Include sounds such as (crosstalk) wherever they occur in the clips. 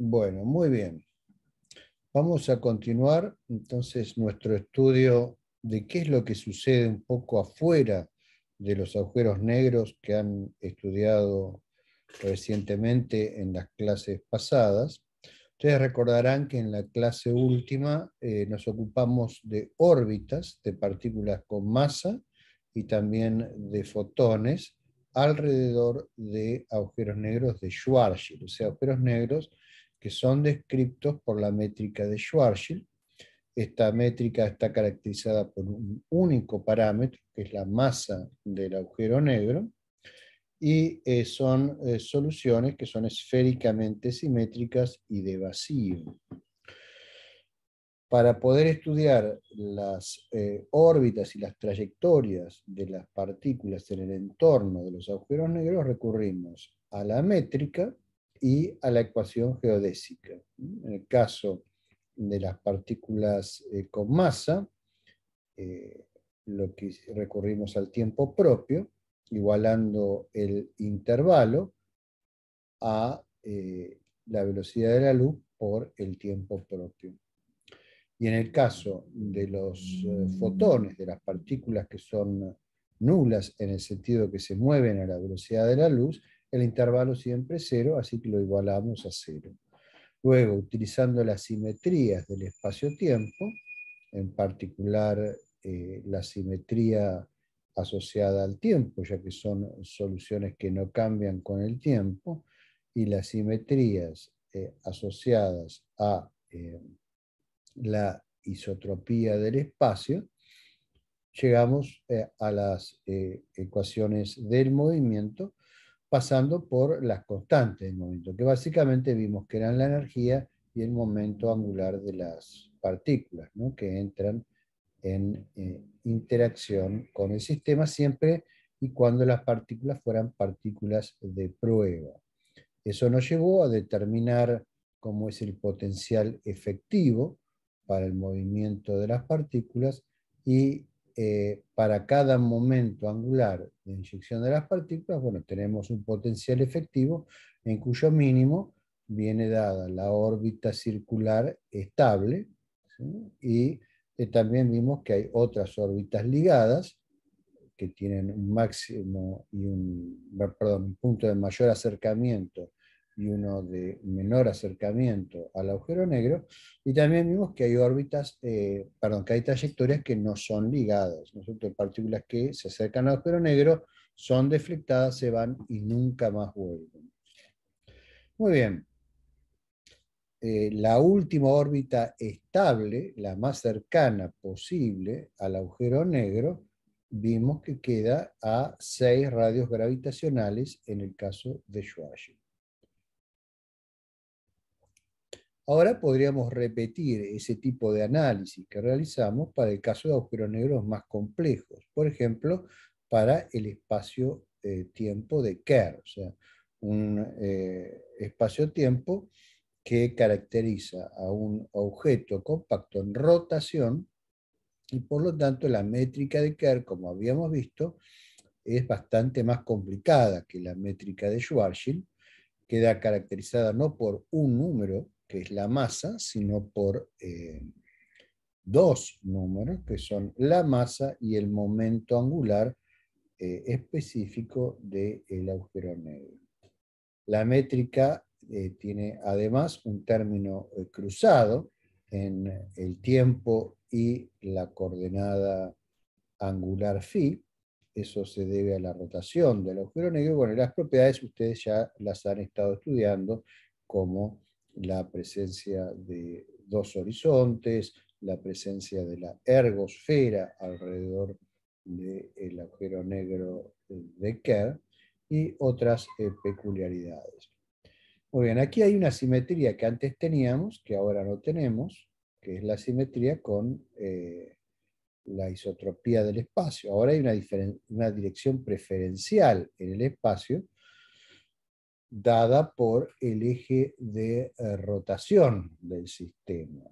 Bueno, muy bien. Vamos a continuar entonces nuestro estudio de qué es lo que sucede un poco afuera de los agujeros negros que han estudiado recientemente en las clases pasadas. Ustedes recordarán que en la clase última eh, nos ocupamos de órbitas de partículas con masa y también de fotones alrededor de agujeros negros de Schwarzschild, o sea, agujeros negros que son descritos por la métrica de Schwarzschild. Esta métrica está caracterizada por un único parámetro, que es la masa del agujero negro, y eh, son eh, soluciones que son esféricamente simétricas y de vacío. Para poder estudiar las eh, órbitas y las trayectorias de las partículas en el entorno de los agujeros negros, recurrimos a la métrica, y a la ecuación geodésica. En el caso de las partículas eh, con masa, eh, lo que recurrimos al tiempo propio, igualando el intervalo a eh, la velocidad de la luz por el tiempo propio. Y en el caso de los fotones, de las partículas que son nulas en el sentido que se mueven a la velocidad de la luz, el intervalo siempre es cero, así que lo igualamos a cero. Luego, utilizando las simetrías del espacio-tiempo, en particular eh, la simetría asociada al tiempo, ya que son soluciones que no cambian con el tiempo, y las simetrías eh, asociadas a eh, la isotropía del espacio, llegamos a las ecuaciones del movimiento, pasando por las constantes del momento, que básicamente vimos que eran la energía y el momento angular de las partículas, que entran en eh, interacción con el sistema siempre y cuando las partículas fueran partículas de prueba. Eso nos llevó a determinar cómo es el potencial efectivo para el movimiento de las partículas y eh, para cada momento angular de inyección de las partículas, bueno, tenemos un potencial efectivo en cuyo mínimo viene dada la órbita circular estable y eh, también vimos que hay otras órbitas ligadas que tienen un máximo y un punto de mayor acercamiento y uno de menor acercamiento al agujero negro, y también vimos que hay órbitas, eh, perdón, que hay trayectorias que no son ligadas, ¿no partículas que se acercan al agujero negro, son deflectadas, se van y nunca más vuelven. Muy bien. Eh, la última órbita estable, la más cercana posible al agujero negro, vimos que queda a seis radios gravitacionales en el caso de Schwarzschild. Ahora podríamos repetir ese tipo de análisis que realizamos para el caso de agujeros negros más complejos, por ejemplo, para el espacio-tiempo eh, de Kerr, o sea, un eh, espacio-tiempo que caracteriza a un objeto compacto en rotación y por lo tanto la métrica de Kerr, como habíamos visto, es bastante más complicada que la métrica de Schwarzschild, queda caracterizada no por un número, que es la masa, sino por eh, dos números, que son la masa y el momento angular eh, específico del agujero negro. La métrica eh, tiene además un término cruzado en el tiempo y la coordenada angular phi, eso se debe a la rotación del agujero negro. Bueno, las propiedades ustedes ya las han estado estudiando como la presencia de dos horizontes, la presencia de la ergosfera alrededor del agujero negro de Kerr y otras eh, peculiaridades. Muy bien, aquí hay una simetría que antes teníamos, que ahora no tenemos, que es la simetría con eh, la isotropía del espacio. Ahora hay una, dirección preferencial en el espacio dada por el eje de eh, rotación del sistema.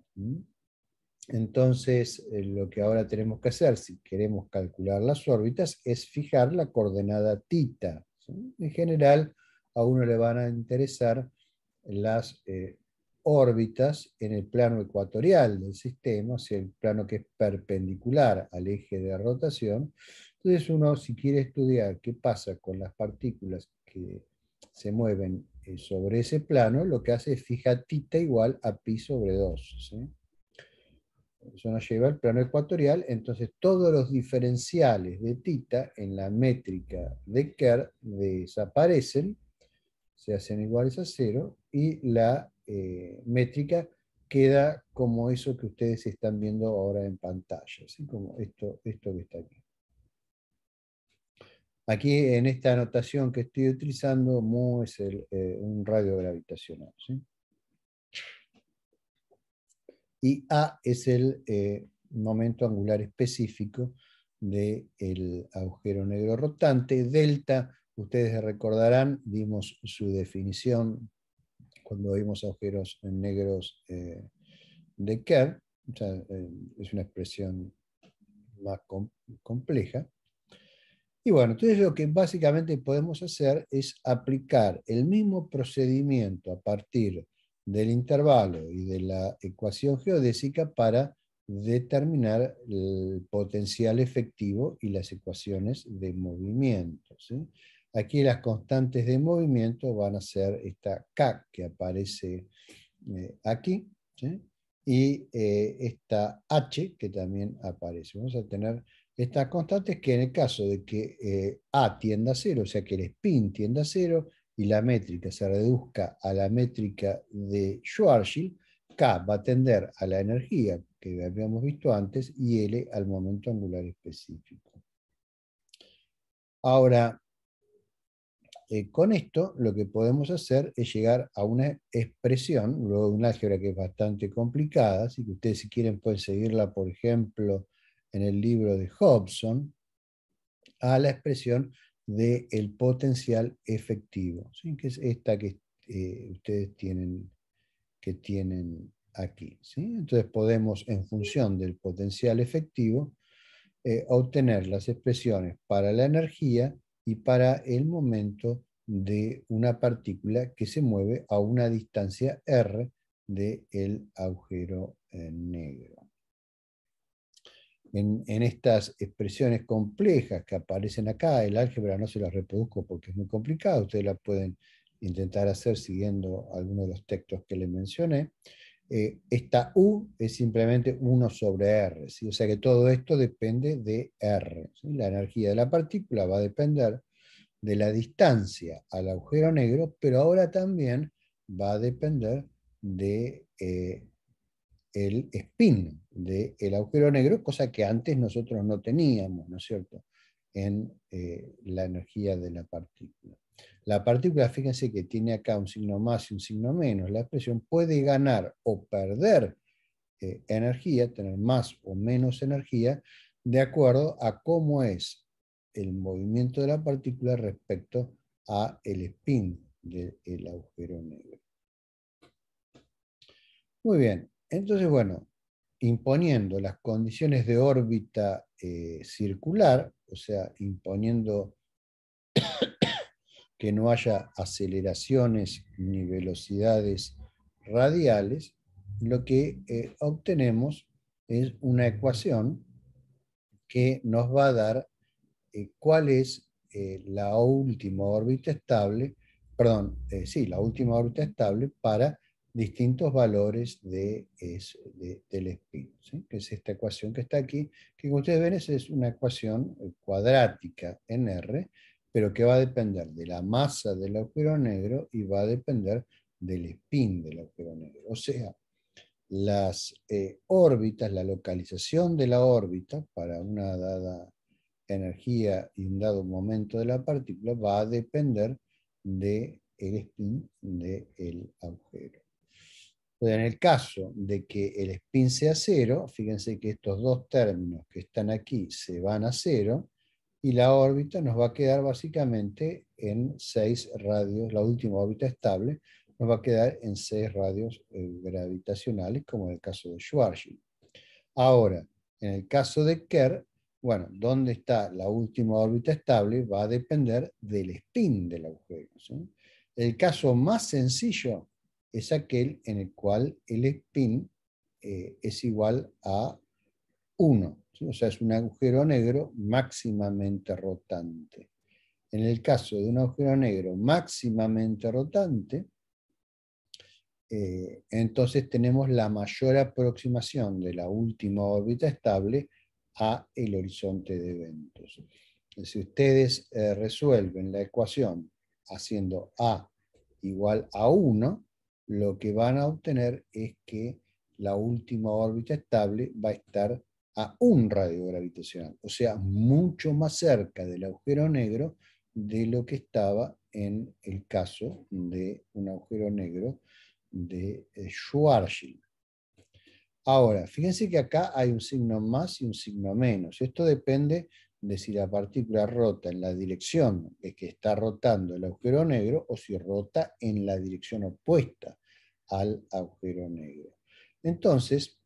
Entonces, eh, lo que ahora tenemos que hacer, si queremos calcular las órbitas, es fijar la coordenada tita. En general, a uno le van a interesar las eh, órbitas en el plano ecuatorial del sistema, o sea, el plano que es perpendicular al eje de rotación. Entonces, uno, si quiere estudiar qué pasa con las partículas que se mueven eh, sobre ese plano, lo que hace es fija tita igual a pi sobre 2. Eso nos lleva al plano ecuatorial, entonces todos los diferenciales de tita en la métrica de Kerr desaparecen, se hacen iguales a cero, y la eh, métrica queda como eso que ustedes están viendo ahora en pantalla, como esto, esto que está aquí. Aquí en esta anotación que estoy utilizando, mu es eh, un radio gravitacional. Y A es el eh, momento angular específico del agujero negro rotante. Delta, ustedes recordarán, vimos su definición cuando vimos agujeros negros eh, de Kerr. es una expresión más compleja y bueno, entonces lo que básicamente podemos hacer es aplicar el mismo procedimiento a partir del intervalo y de la ecuación geodésica para determinar el potencial efectivo y las ecuaciones de movimiento. Aquí las constantes de movimiento van a ser esta K que aparece eh, aquí y eh, esta H que también aparece. Vamos a tener esta constante es que en el caso de que eh, A tienda a cero, o sea que el spin tienda a cero y la métrica se reduzca a la métrica de Schwarzschild, K va a tender a la energía que habíamos visto antes y L al momento angular específico. Ahora, eh, con esto lo que podemos hacer es llegar a una expresión, luego de una álgebra que es bastante complicada, así que ustedes si quieren pueden seguirla, por ejemplo, en el libro de Hobson a la expresión del potencial efectivo, que es esta que eh, ustedes tienen, que tienen aquí. Entonces podemos, en función del potencial efectivo, eh, obtener las expresiones para la energía y para el momento de una partícula que se mueve a una distancia r del el agujero eh, negro en, estas expresiones complejas que aparecen acá. El álgebra no se las reproduzco porque es muy complicado, ustedes la pueden intentar hacer siguiendo algunos de los textos que les mencioné. Eh, esta U es simplemente 1 sobre R, o sea que todo esto depende de R. La energía de la partícula va a depender de la distancia al agujero negro, pero ahora también va a depender de eh, el spin del agujero negro, cosa que antes nosotros no teníamos, ¿no es cierto?, en eh, la energía de la partícula. La partícula, fíjense que tiene acá un signo más y un signo menos, la expresión puede ganar o perder eh, energía, tener más o menos energía, de acuerdo a cómo es el movimiento de la partícula respecto a el spin del agujero negro. Muy bien, entonces, bueno, imponiendo las condiciones de órbita eh, circular, o sea, imponiendo (coughs) que no haya aceleraciones ni velocidades radiales, lo que eh, obtenemos es una ecuación que nos va a dar eh, cuál es la última órbita estable, perdón, sí, la última órbita estable para distintos valores de, del spin, que es esta ecuación que está aquí, que como ustedes ven es una ecuación eh, cuadrática en R, pero que va a depender de la masa del agujero negro y va a depender del spin del agujero negro. O sea, las eh, órbitas, la localización de la órbita para una dada energía y un dado momento de la partícula va a depender del de spin del agujero en el caso de que el spin sea cero, fíjense que estos dos términos que están aquí se van a cero y la órbita nos va a quedar básicamente en seis radios, la última órbita estable nos va a quedar en seis radios eh, gravitacionales, como en el caso de Schwarzschild. Ahora, en el caso de Kerr, bueno, dónde está la última órbita estable va a depender del spin del agujero. El caso más sencillo es aquel en el cual el spin eh, es igual a 1. O sea, es un agujero negro máximamente rotante. En el caso de un agujero negro máximamente rotante, eh, entonces tenemos la mayor aproximación de la última órbita estable a el horizonte de eventos. Si ustedes eh, resuelven la ecuación haciendo A igual a 1, lo que van a obtener es que la última órbita estable va a estar a un radio gravitacional, o sea, mucho más cerca del agujero negro de lo que estaba en el caso de un agujero negro de eh, Schwarzschild. Ahora, fíjense que acá hay un signo más y un signo menos. Esto depende de si la partícula rota en la dirección de que está rotando el agujero negro o si rota en la dirección opuesta al agujero negro. Entonces,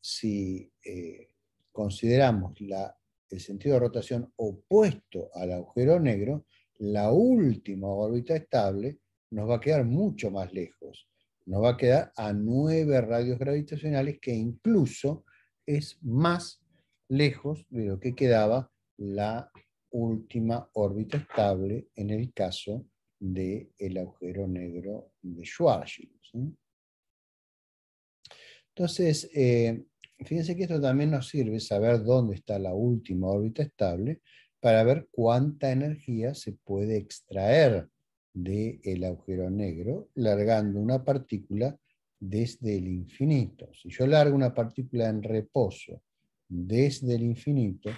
si eh, consideramos la, el sentido de rotación opuesto al agujero negro, la última órbita estable nos va a quedar mucho más lejos. Nos va a quedar a nueve radios gravitacionales, que incluso es más lejos de lo que quedaba la última órbita estable en el caso del el agujero negro de Schwarzschild. Entonces, eh, fíjense que esto también nos sirve saber dónde está la última órbita estable para ver cuánta energía se puede extraer del el agujero negro largando una partícula desde el infinito. Si yo largo una partícula en reposo desde el infinito,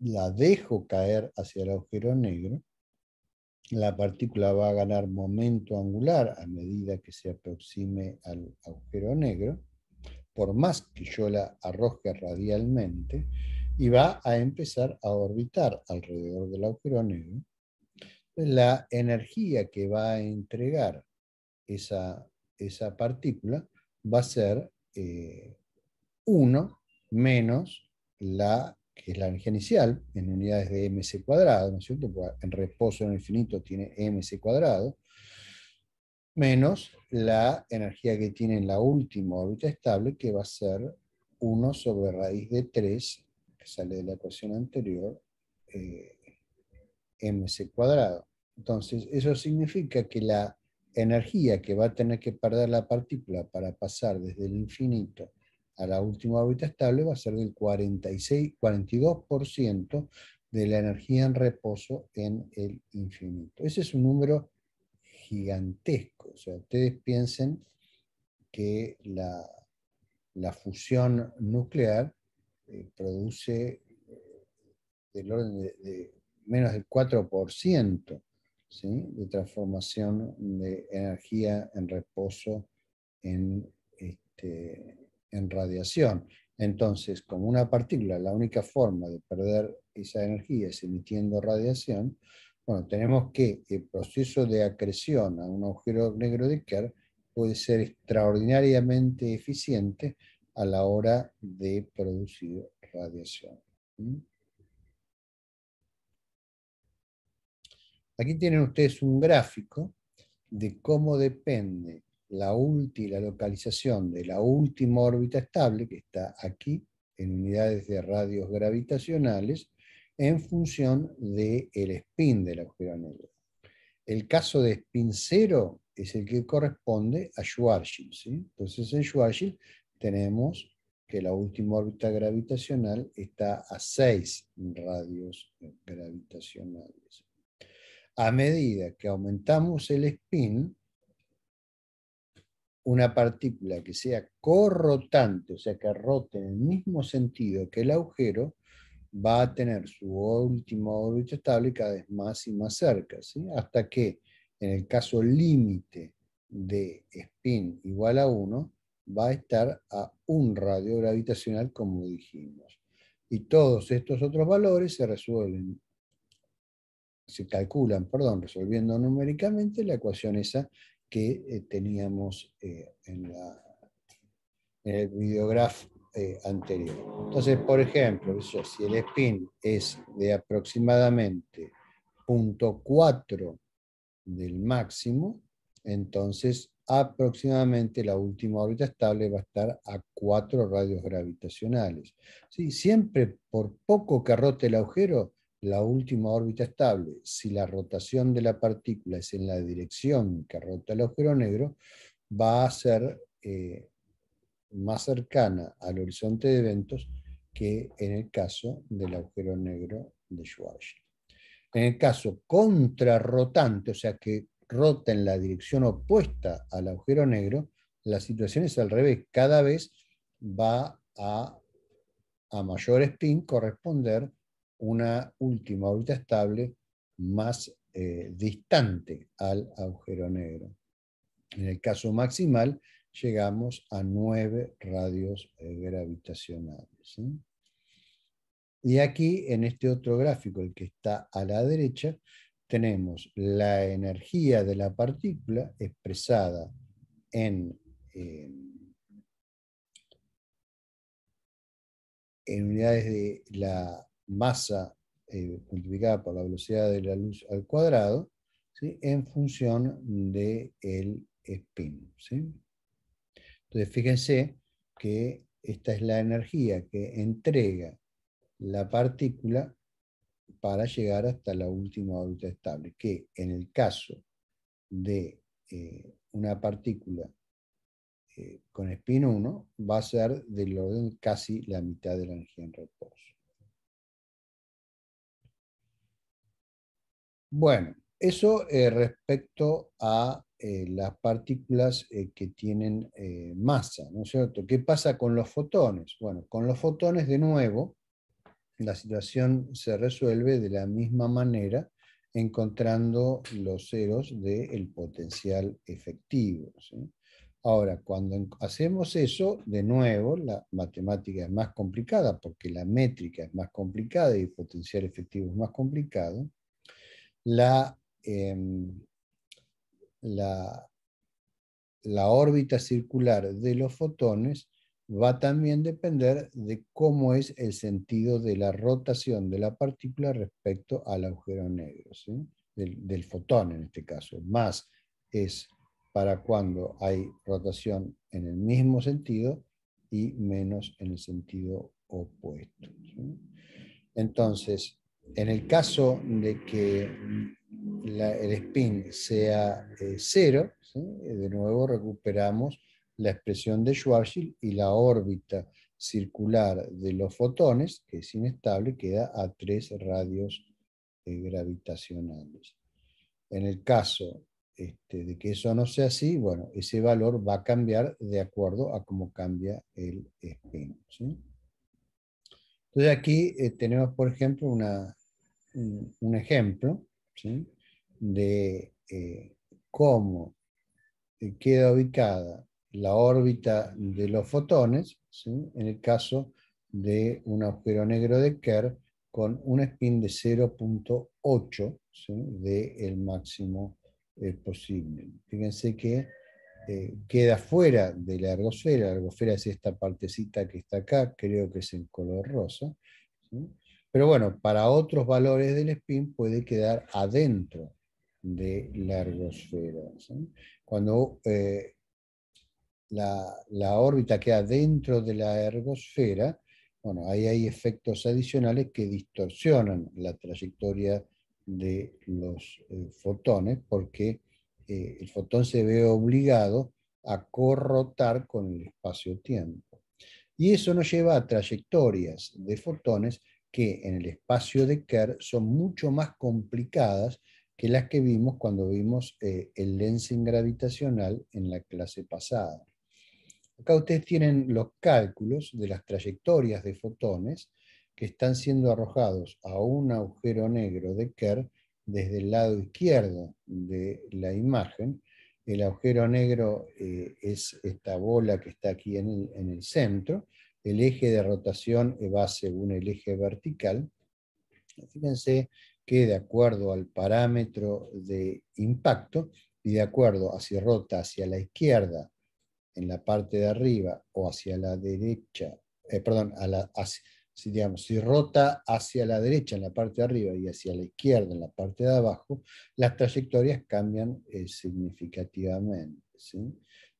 la dejo caer hacia el agujero negro, la partícula va a ganar momento angular a medida que se aproxime al agujero negro, por más que yo la arroje radialmente, y va a empezar a orbitar alrededor del agujero negro. La energía que va a entregar esa, partícula va a ser 1 eh, menos la que es la energía inicial, en unidades de mc cuadrado, ¿no es cierto? en reposo en el infinito tiene mc cuadrado, menos la energía que tiene en la última órbita estable, que va a ser 1 sobre raíz de 3, que sale de la ecuación anterior, eh, mc cuadrado. Entonces, eso significa que la energía que va a tener que perder la partícula para pasar desde el infinito a la última órbita estable va a ser del 46, 42% de la energía en reposo en el infinito. Ese es un número gigantesco. sea, ustedes piensen que la, fusión nuclear eh, produce eh, del orden de, menos del 4% de transformación de energía en reposo en, este, en radiación. Entonces, como una partícula, la única forma de perder esa energía es emitiendo radiación, bueno, tenemos que el proceso de acreción a un agujero negro de Kerr puede ser extraordinariamente eficiente a la hora de producir radiación. Aquí tienen ustedes un gráfico de cómo depende la, última localización de la última órbita estable, que está aquí en unidades de radios gravitacionales, en función del el spin la agujero negra El caso de spin cero es el que corresponde a Schwarzschild. Entonces en Schwarzschild tenemos que la última órbita gravitacional está a 6 radios gravitacionales. A medida que aumentamos el spin, una partícula que sea corrotante, o sea, que rote en el mismo sentido que el agujero, va a tener su último órbita estable cada vez más y más cerca, hasta que en el caso límite de spin igual a 1, va a estar a un radio gravitacional, como dijimos. Y todos estos otros valores se resuelven, se calculan, perdón, resolviendo numéricamente la ecuación esa que eh, teníamos eh, en, el videografo eh, anterior. Entonces, por ejemplo, si el spin es de aproximadamente 0.4 del máximo, entonces aproximadamente la última órbita estable va a estar a 4 radios gravitacionales. Siempre por poco que rote el agujero, la última órbita estable, si la rotación de la partícula es en la dirección que rota el agujero negro, va a ser eh, más cercana al horizonte de eventos que en el caso del agujero negro de Schwarzschild. En el caso contrarrotante, o sea que rota en la dirección opuesta al agujero negro, la situación es al revés. Cada vez va a, a mayor spin corresponder una última órbita estable más eh, distante al agujero negro. En el caso maximal, llegamos a nueve radios eh, gravitacionales. Y aquí, en este otro gráfico, el que está a la derecha, tenemos la energía de la partícula expresada en eh, unidades de la masa eh, multiplicada por la velocidad de la luz al cuadrado, en función del spin. Entonces, fíjense que esta es la energía que entrega la partícula para llegar hasta la última órbita estable, que en el caso de eh, una partícula eh, con spin 1 va a ser del orden casi la mitad de la energía en reposo. Bueno, eso eh, respecto a eh, las partículas eh, que tienen masa, ¿no es cierto? ¿Qué pasa con los fotones? Bueno, con los fotones de nuevo, la situación se resuelve de la misma manera encontrando los ceros del potencial efectivo. Ahora, cuando hacemos eso, de nuevo, la matemática es más complicada porque la métrica es más complicada y el potencial efectivo es más complicado. Em, la, la, órbita circular de los fotones va también a depender de cómo es el sentido de la rotación de la partícula respecto al agujero negro, del, fotón en este caso. Más es para cuando hay rotación en el mismo sentido y menos en el sentido opuesto. Entonces, en el caso de que el spin sea eh, cero, de nuevo recuperamos la expresión de Schwarzschild y la órbita circular de los fotones, que es inestable, queda a tres radios eh, gravitacionales. En el caso este, de que eso no sea así, bueno, ese valor va a cambiar de acuerdo a cómo cambia el spin. Entonces aquí eh, tenemos, por ejemplo, un, ejemplo de eh, cómo eh, queda ubicada la órbita de los fotones, en el caso de un agujero negro de Kerr con un spin de 0.8 del máximo posible. Fíjense que eh, queda fuera de la ergosfera. La ergosfera es esta partecita que está acá, creo que es en color rosa. Pero bueno, para otros valores del spin puede quedar adentro de la ergosfera. Cuando eh, la, órbita queda dentro de la ergosfera, bueno, ahí hay efectos adicionales que distorsionan la trayectoria de los eh, fotones porque eh, el fotón se ve obligado a corrotar con el espacio-tiempo. Y eso nos lleva a trayectorias de fotones que en el espacio de Kerr son mucho más complicadas que las que vimos cuando vimos eh, el lensing gravitacional en la clase pasada. Acá ustedes tienen los cálculos de las trayectorias de fotones que están siendo arrojados a un agujero negro de Kerr desde el lado izquierdo de la imagen. El agujero negro eh, es esta bola que está aquí en el, centro. El eje de rotación va según el eje vertical. Fíjense que de acuerdo al parámetro de impacto y de acuerdo a si rota hacia la izquierda en la parte de arriba o hacia la derecha, eh, perdón, a la, hacia, si, digamos, si rota hacia la derecha en la parte de arriba y hacia la izquierda en la parte de abajo, las trayectorias cambian eh, significativamente.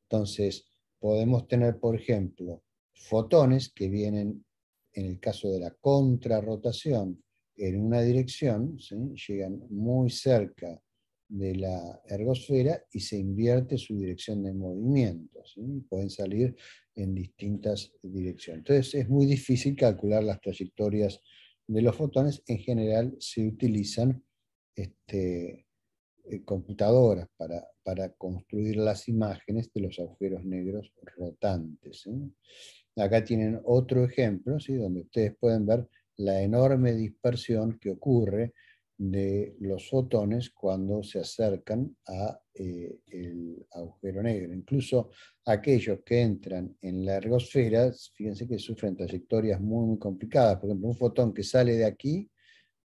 Entonces, podemos tener, por ejemplo, fotones que vienen, en el caso de la contrarrotación, en una dirección, llegan muy cerca de la ergosfera y se invierte su dirección de movimiento. Pueden salir en distintas direcciones. Entonces es muy difícil calcular las trayectorias de los fotones. En general se utilizan este, eh, computadoras para, construir las imágenes de los agujeros negros rotantes. ¿eh? Acá tienen otro ejemplo, donde ustedes pueden ver la enorme dispersión que ocurre de los fotones cuando se acercan a eh, el agujero negro. Incluso aquellos que entran en la ergosfera, fíjense que sufren trayectorias muy, complicadas. Por ejemplo, un fotón que sale de aquí,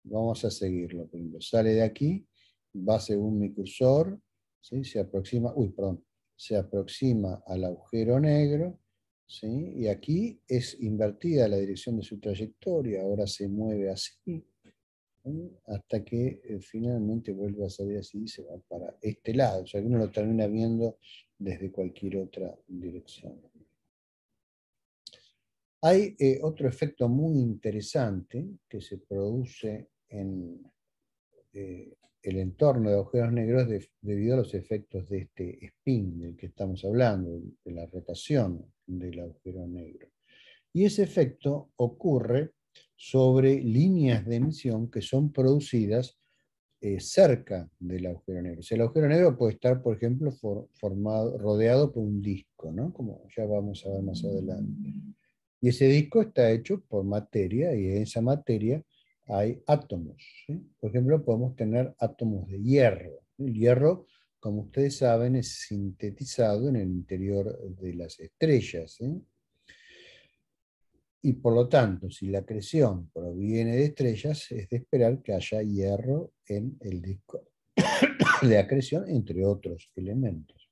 vamos a seguirlo. Por sale de aquí, va según mi cursor, ¿sí? se aproxima, uy, perdón, se aproxima al agujero negro, y aquí es invertida la dirección de su trayectoria, ahora se mueve así, hasta que eh, finalmente vuelve a salir así y se va para este lado. O sea, que uno lo termina viendo desde cualquier otra dirección. Hay eh, otro efecto muy interesante que se produce en eh, el entorno de agujeros negros debido a los efectos de este spin del que estamos hablando, de la rotación del agujero negro. Y ese efecto ocurre sobre líneas de emisión que son producidas eh, cerca del agujero negro. el agujero negro puede estar, por ejemplo, formado, rodeado por un disco, ¿no? como ya vamos a ver más adelante. Y ese disco está hecho por materia y en esa materia hay átomos. Por ejemplo, podemos tener átomos de hierro. El hierro, como ustedes saben, es sintetizado en el interior de las estrellas y por lo tanto, si la acreción proviene de estrellas, es de esperar que haya hierro en el disco (coughs) de acreción, entre otros elementos.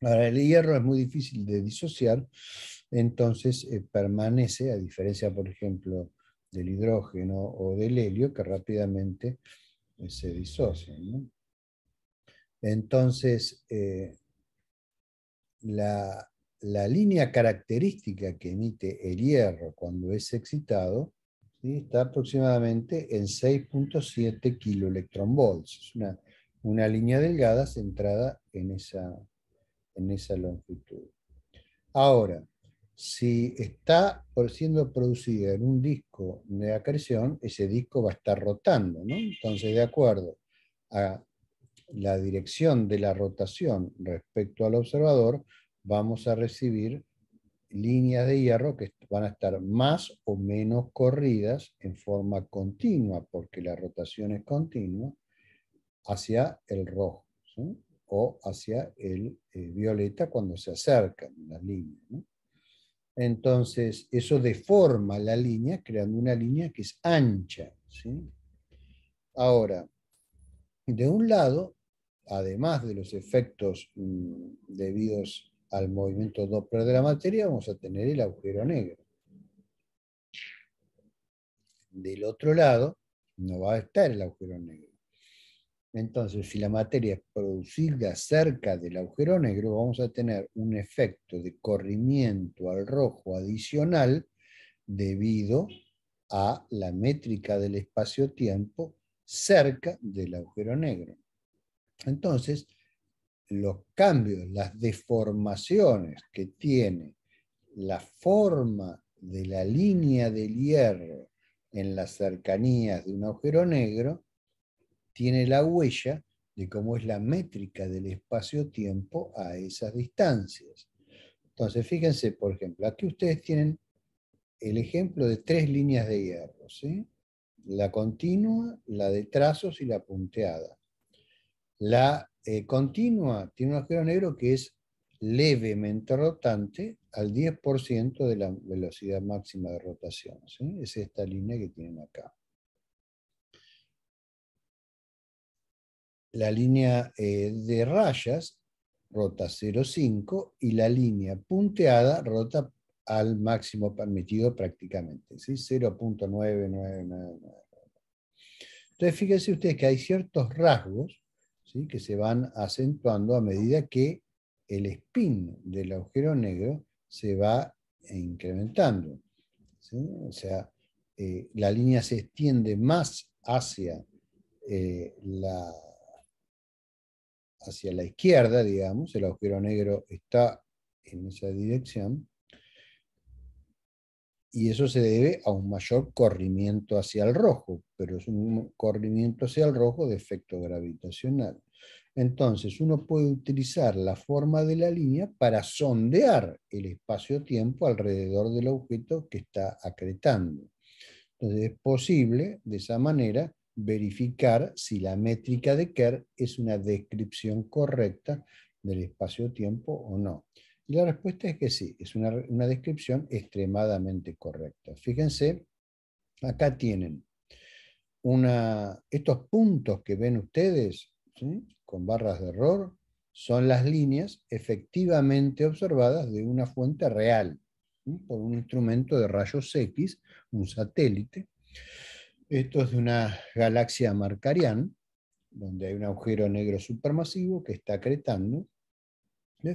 Ahora, el hierro es muy difícil de disociar, entonces eh, permanece, a diferencia, por ejemplo, del hidrógeno o del helio, que rápidamente eh, se disocian. Entonces, eh, la, la línea característica que emite el hierro cuando es excitado está aproximadamente en 6.7 kiloelectronvolts. Es una, línea delgada centrada en esa, en esa longitud. Ahora, si está siendo producida en un disco de acreción, ese disco va a estar rotando. Entonces, de acuerdo a la dirección de la rotación respecto al observador, vamos a recibir líneas de hierro que van a estar más o menos corridas en forma continua, porque la rotación es continua, hacia el rojo o hacia el eh, violeta cuando se acercan las líneas. Entonces, eso deforma la línea, creando una línea que es ancha. Ahora, de un lado, además de los efectos mm, debidos al movimiento Doppler de la materia, vamos a tener el agujero negro. Del otro lado no va a estar el agujero negro. Entonces, si la materia es producida cerca del agujero negro, vamos a tener un efecto de corrimiento al rojo adicional debido a la métrica del espacio-tiempo cerca del agujero negro. Entonces, los cambios, las deformaciones que tiene la forma de la línea del hierro en las cercanías de un agujero negro, tiene la huella de cómo es la métrica del espacio-tiempo a esas distancias. Entonces, fíjense, por ejemplo, aquí ustedes tienen el ejemplo de tres líneas de hierro, la continua, la de trazos y la punteada. La eh, continua tiene un agujero negro que es levemente rotante al 10% de la velocidad máxima de rotación. Es esta línea que tienen acá. La línea eh, de rayas rota 0,5 y la línea punteada rota al máximo permitido prácticamente, ¿sí? Entonces fíjense ustedes que hay ciertos rasgos que se van acentuando a medida que el spin del agujero negro se va incrementando. O sea, eh, la línea se extiende más hacia, eh, la, hacia la izquierda, digamos, el agujero negro está en esa dirección, y eso se debe a un mayor corrimiento hacia el rojo, pero es un corrimiento hacia el rojo de efecto gravitacional. Entonces uno puede utilizar la forma de la línea para sondear el espacio-tiempo alrededor del objeto que está acretando. Entonces es posible de esa manera verificar si la métrica de Kerr es una descripción correcta del espacio-tiempo o no. Y la respuesta es que sí, es una, descripción extremadamente correcta. Fíjense, acá tienen estos puntos que ven ustedes con barras de error son las líneas efectivamente observadas de una fuente real por un instrumento de rayos X, un satélite. Esto es de una galaxia marcarian, donde hay un agujero negro supermasivo que está acretando.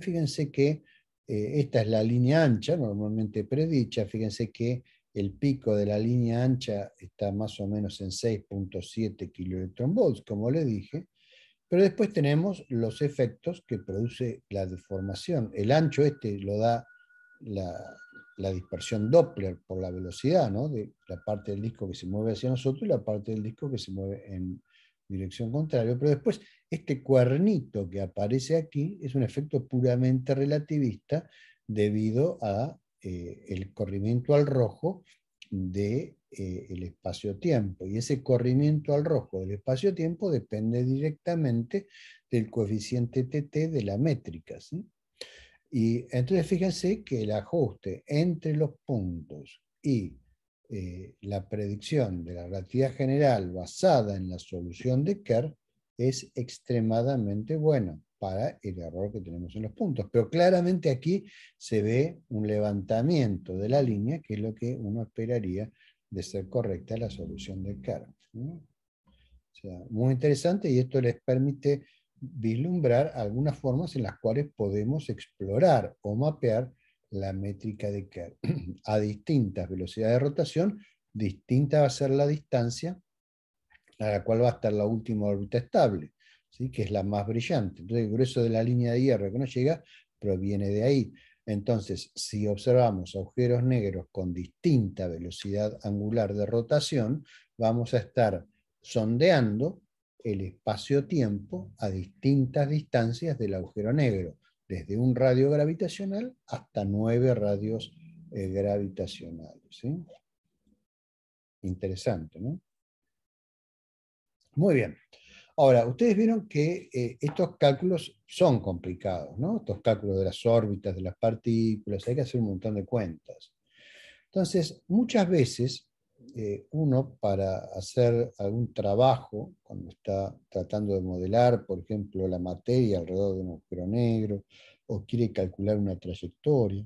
fíjense que eh, esta es la línea ancha, normalmente predicha, fíjense que el pico de la línea ancha está más o menos en 6.7 kiloelectronvolts, como le dije, pero después tenemos los efectos que produce la deformación. El ancho este lo da la, dispersión Doppler por la velocidad, de la parte del disco que se mueve hacia nosotros y la parte del disco que se mueve en, dirección contraria, pero después este cuernito que aparece aquí es un efecto puramente relativista debido al eh, corrimiento al rojo del de, eh, espacio-tiempo. Y ese corrimiento al rojo del espacio-tiempo depende directamente del coeficiente TT de la métrica. Y entonces fíjense que el ajuste entre los puntos y eh, la predicción de la relatividad general basada en la solución de Kerr es extremadamente buena para el error que tenemos en los puntos. Pero claramente aquí se ve un levantamiento de la línea, que es lo que uno esperaría de ser correcta la solución de Kerr. muy interesante y esto les permite vislumbrar algunas formas en las cuales podemos explorar o mapear la métrica de Kerr, (clears throat) a distintas velocidades de rotación, distinta va a ser la distancia a la cual va a estar la última órbita estable, ¿sí? que es la más brillante. Entonces, el grueso de la línea de hierro que nos llega proviene de ahí. Entonces, si observamos agujeros negros con distinta velocidad angular de rotación, vamos a estar sondeando el espacio-tiempo a distintas distancias del agujero negro desde un radio gravitacional hasta nueve radios eh, gravitacionales. Interesante, ¿no? Muy bien. Ahora, ustedes vieron que eh, estos cálculos son complicados, ¿no? Estos cálculos de las órbitas, de las partículas, hay que hacer un montón de cuentas. Entonces, muchas veces eh, uno para hacer algún trabajo, cuando está tratando de modelar, por ejemplo, la materia alrededor de un agujero negro, o quiere calcular una trayectoria,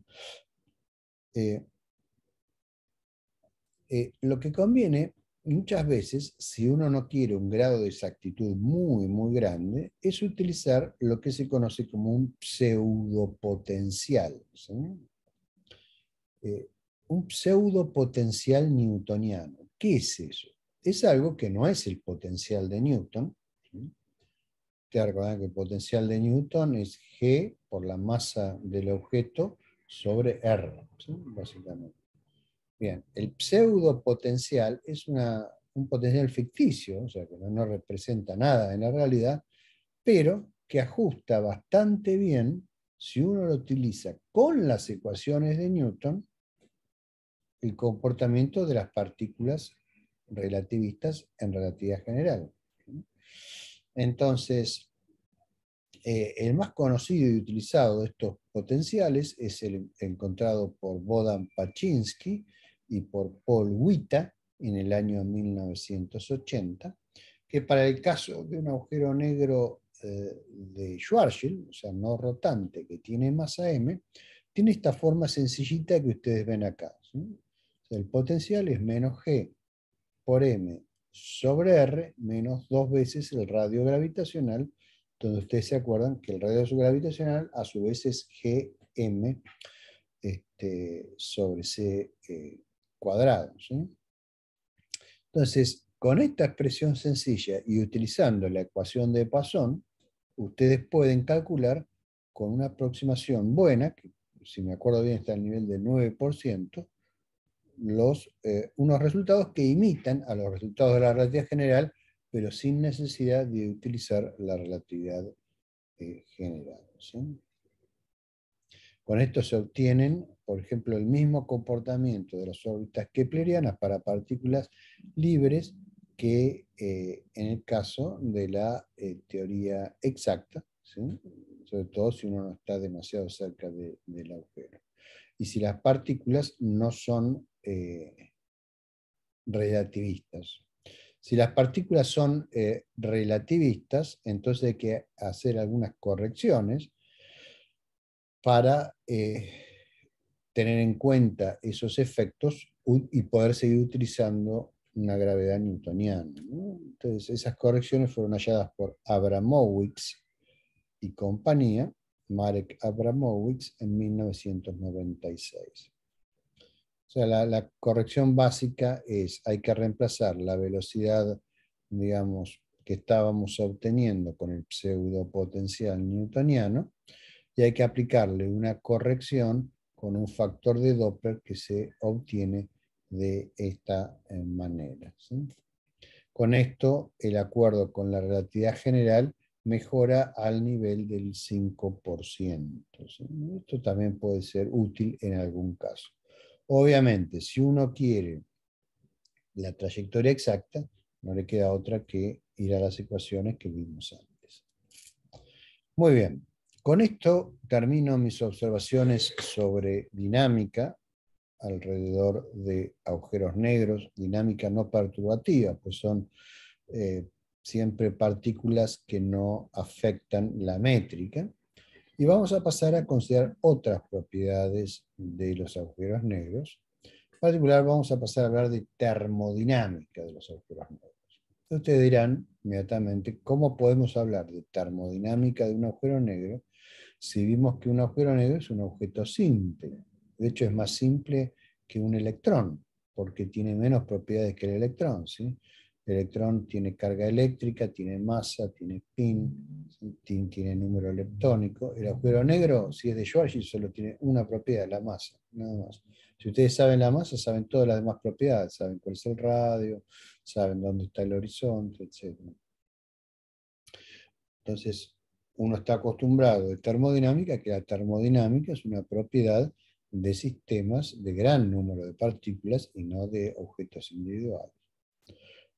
eh, eh, lo que conviene muchas veces, si uno no quiere un grado de exactitud muy, muy grande, es utilizar lo que se conoce como un pseudopotencial. ¿sí? un pseudo potencial newtoniano. ¿Qué es eso? Es algo que no es el potencial de Newton. Te que el potencial de Newton es G por la masa del objeto sobre R, básicamente. Bien, el pseudo potencial es un potencial ficticio, o sea, que no representa nada en la realidad, pero que ajusta bastante bien si uno lo utiliza con las ecuaciones de Newton el comportamiento de las partículas relativistas en relatividad general. Entonces, eh, el más conocido y utilizado de estos potenciales es el encontrado por Bodan Paczynski y por Paul Witta en el año 1980, que para el caso de un agujero negro eh, de Schwarzschild, o sea, no rotante, que tiene masa m, tiene esta forma sencillita que ustedes ven acá. ¿sí? El potencial es menos G por M sobre R menos dos veces el radio gravitacional, donde ustedes se acuerdan que el radio gravitacional a su vez es Gm este, sobre C eh, cuadrado. Entonces, con esta expresión sencilla y utilizando la ecuación de Poisson, ustedes pueden calcular con una aproximación buena, que si me acuerdo bien está al nivel del 9%, los, eh, unos resultados que imitan a los resultados de la relatividad general, pero sin necesidad de utilizar la relatividad eh, general. Con esto se obtienen, por ejemplo, el mismo comportamiento de las órbitas keplerianas para partículas libres que eh, en el caso de la teoría exacta, sobre todo si uno no está demasiado cerca del agujero y si las partículas no son eh, relativistas. Si las partículas son eh, relativistas, entonces hay que hacer algunas correcciones para eh, tener en cuenta esos efectos y poder seguir utilizando una gravedad newtoniana. Entonces, esas correcciones fueron halladas por Abramowicz y compañía, Marek Abramowicz, en 1996 la, corrección básica es, hay que reemplazar la velocidad, digamos, que estábamos obteniendo con el pseudopotencial newtoniano y hay que aplicarle una corrección con un factor de Doppler que se obtiene de esta eh, manera. Con esto, el acuerdo con la relatividad general mejora al nivel del 5%. Esto también puede ser útil en algún caso. Obviamente, si uno quiere la trayectoria exacta, no le queda otra que ir a las ecuaciones que vimos antes. Muy bien, con esto termino mis observaciones sobre dinámica alrededor de agujeros negros, dinámica no perturbativa, pues son eh, siempre partículas que no afectan la métrica. Y vamos a pasar a considerar otras propiedades de los agujeros negros. En particular vamos a pasar a hablar de termodinámica de los agujeros negros. Ustedes dirán inmediatamente, ¿cómo podemos hablar de termodinámica de un agujero negro si vimos que un agujero negro es un objeto simple? De hecho, es más simple que un electrón, porque tiene menos propiedades que el electrón. ¿sí? El electrón tiene carga eléctrica, tiene masa, tiene pin, tiene, número electrónico. El agujero negro, si es de Schwarzschild, solo tiene una propiedad, la masa, nada más. Si ustedes saben la masa, saben todas las demás propiedades, saben cuál es el radio, saben dónde está el horizonte, etc. Entonces, uno está acostumbrado de termodinámica, que la termodinámica es una propiedad de sistemas de gran número de partículas y no de objetos individuales.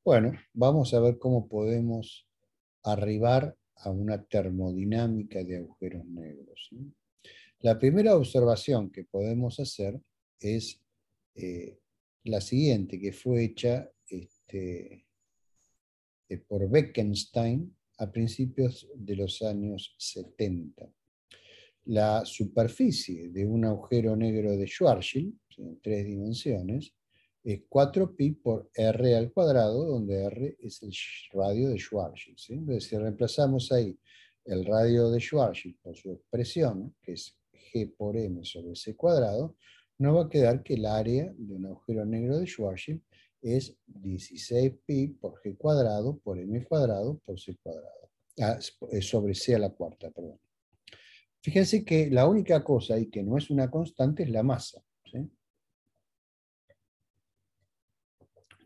Bueno, vamos a ver cómo podemos arribar a una termodinámica de agujeros negros. La primera observación que podemos hacer es eh, la siguiente, que fue hecha este, eh, por Bekenstein a principios de los años 70. La superficie de un agujero negro de Schwarzschild, en tres dimensiones, es eh, 4pi por r al cuadrado, donde r es el radio de Schwarzschild. Entonces, si reemplazamos ahí el radio de Schwarzschild por su expresión, que es g por m sobre c cuadrado, nos va a quedar que el área de un agujero negro de Schwarzschild es 16pi por g cuadrado por m cuadrado por c cuadrado, ah, sobre c a la cuarta, perdón. Fíjense que la única cosa y que no es una constante es la masa.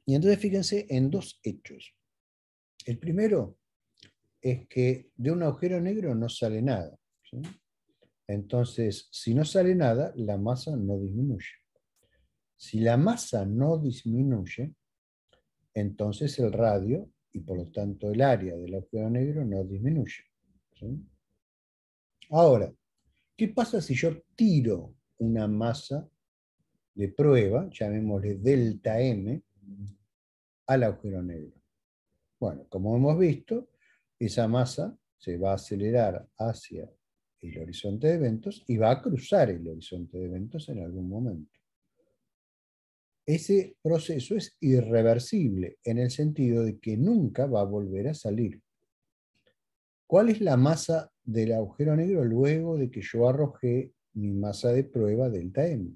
Y entonces fíjense en dos hechos. El primero es que de un agujero negro no sale nada. Entonces, si no sale nada, la masa no disminuye. Si la masa no disminuye, entonces el radio y por lo tanto el área del agujero negro no disminuye. Ahora, ¿qué pasa si yo tiro una masa de prueba, llamémosle delta M, al agujero negro. Bueno, como hemos visto, esa masa se va a acelerar hacia el horizonte de eventos y va a cruzar el horizonte de eventos en algún momento. Ese proceso es irreversible en el sentido de que nunca va a volver a salir. ¿Cuál es la masa del agujero negro luego de que yo arrojé mi masa de prueba delta M?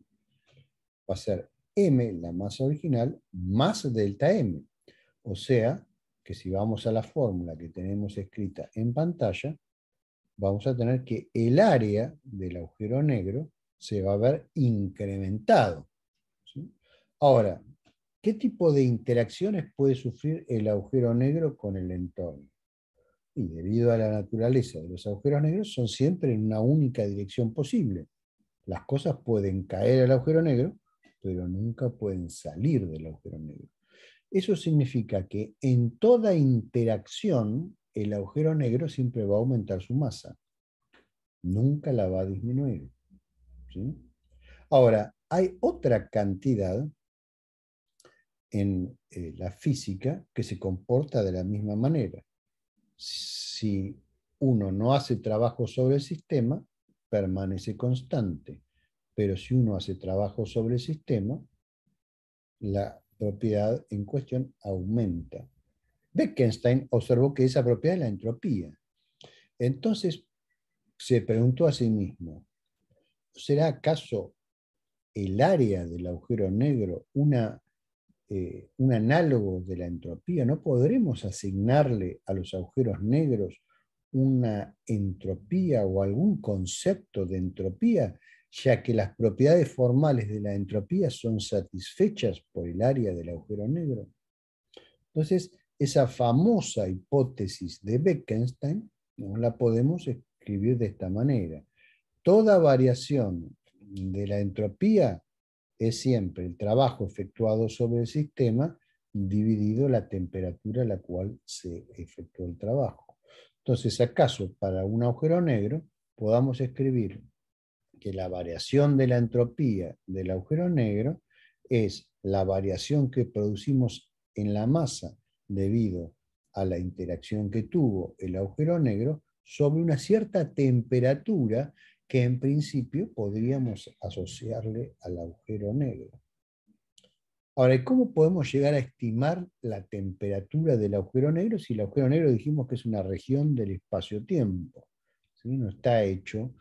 Va a ser m, la masa original, más delta m. O sea, que si vamos a la fórmula que tenemos escrita en pantalla, vamos a tener que el área del agujero negro se va a ver incrementado. Ahora, ¿qué tipo de interacciones puede sufrir el agujero negro con el entorno? Y debido a la naturaleza de los agujeros negros, son siempre en una única dirección posible. Las cosas pueden caer al agujero negro pero nunca pueden salir del agujero negro. Eso significa que en toda interacción el agujero negro siempre va a aumentar su masa, nunca la va a disminuir. Ahora, hay otra cantidad en eh, la física que se comporta de la misma manera. Si uno no hace trabajo sobre el sistema, permanece constante. Pero si uno hace trabajo sobre el sistema, la propiedad en cuestión aumenta. Bekenstein observó que esa propiedad es la entropía. Entonces se preguntó a sí mismo, ¿será acaso el área del agujero negro eh, un análogo de la entropía? ¿No podremos asignarle a los agujeros negros una entropía o algún concepto de entropía ya que las propiedades formales de la entropía son satisfechas por el área del agujero negro. Entonces, esa famosa hipótesis de Bekenstein la podemos escribir de esta manera. Toda variación de la entropía es siempre el trabajo efectuado sobre el sistema dividido la temperatura a la cual se efectuó el trabajo. Entonces, ¿acaso para un agujero negro podamos escribir la variación de la entropía del agujero negro es la variación que producimos en la masa debido a la interacción que tuvo el agujero negro sobre una cierta temperatura que en principio podríamos asociarle al agujero negro. Ahora, ¿cómo podemos llegar a estimar la temperatura del agujero negro si el agujero negro dijimos que es una región del espacio-tiempo? No está hecho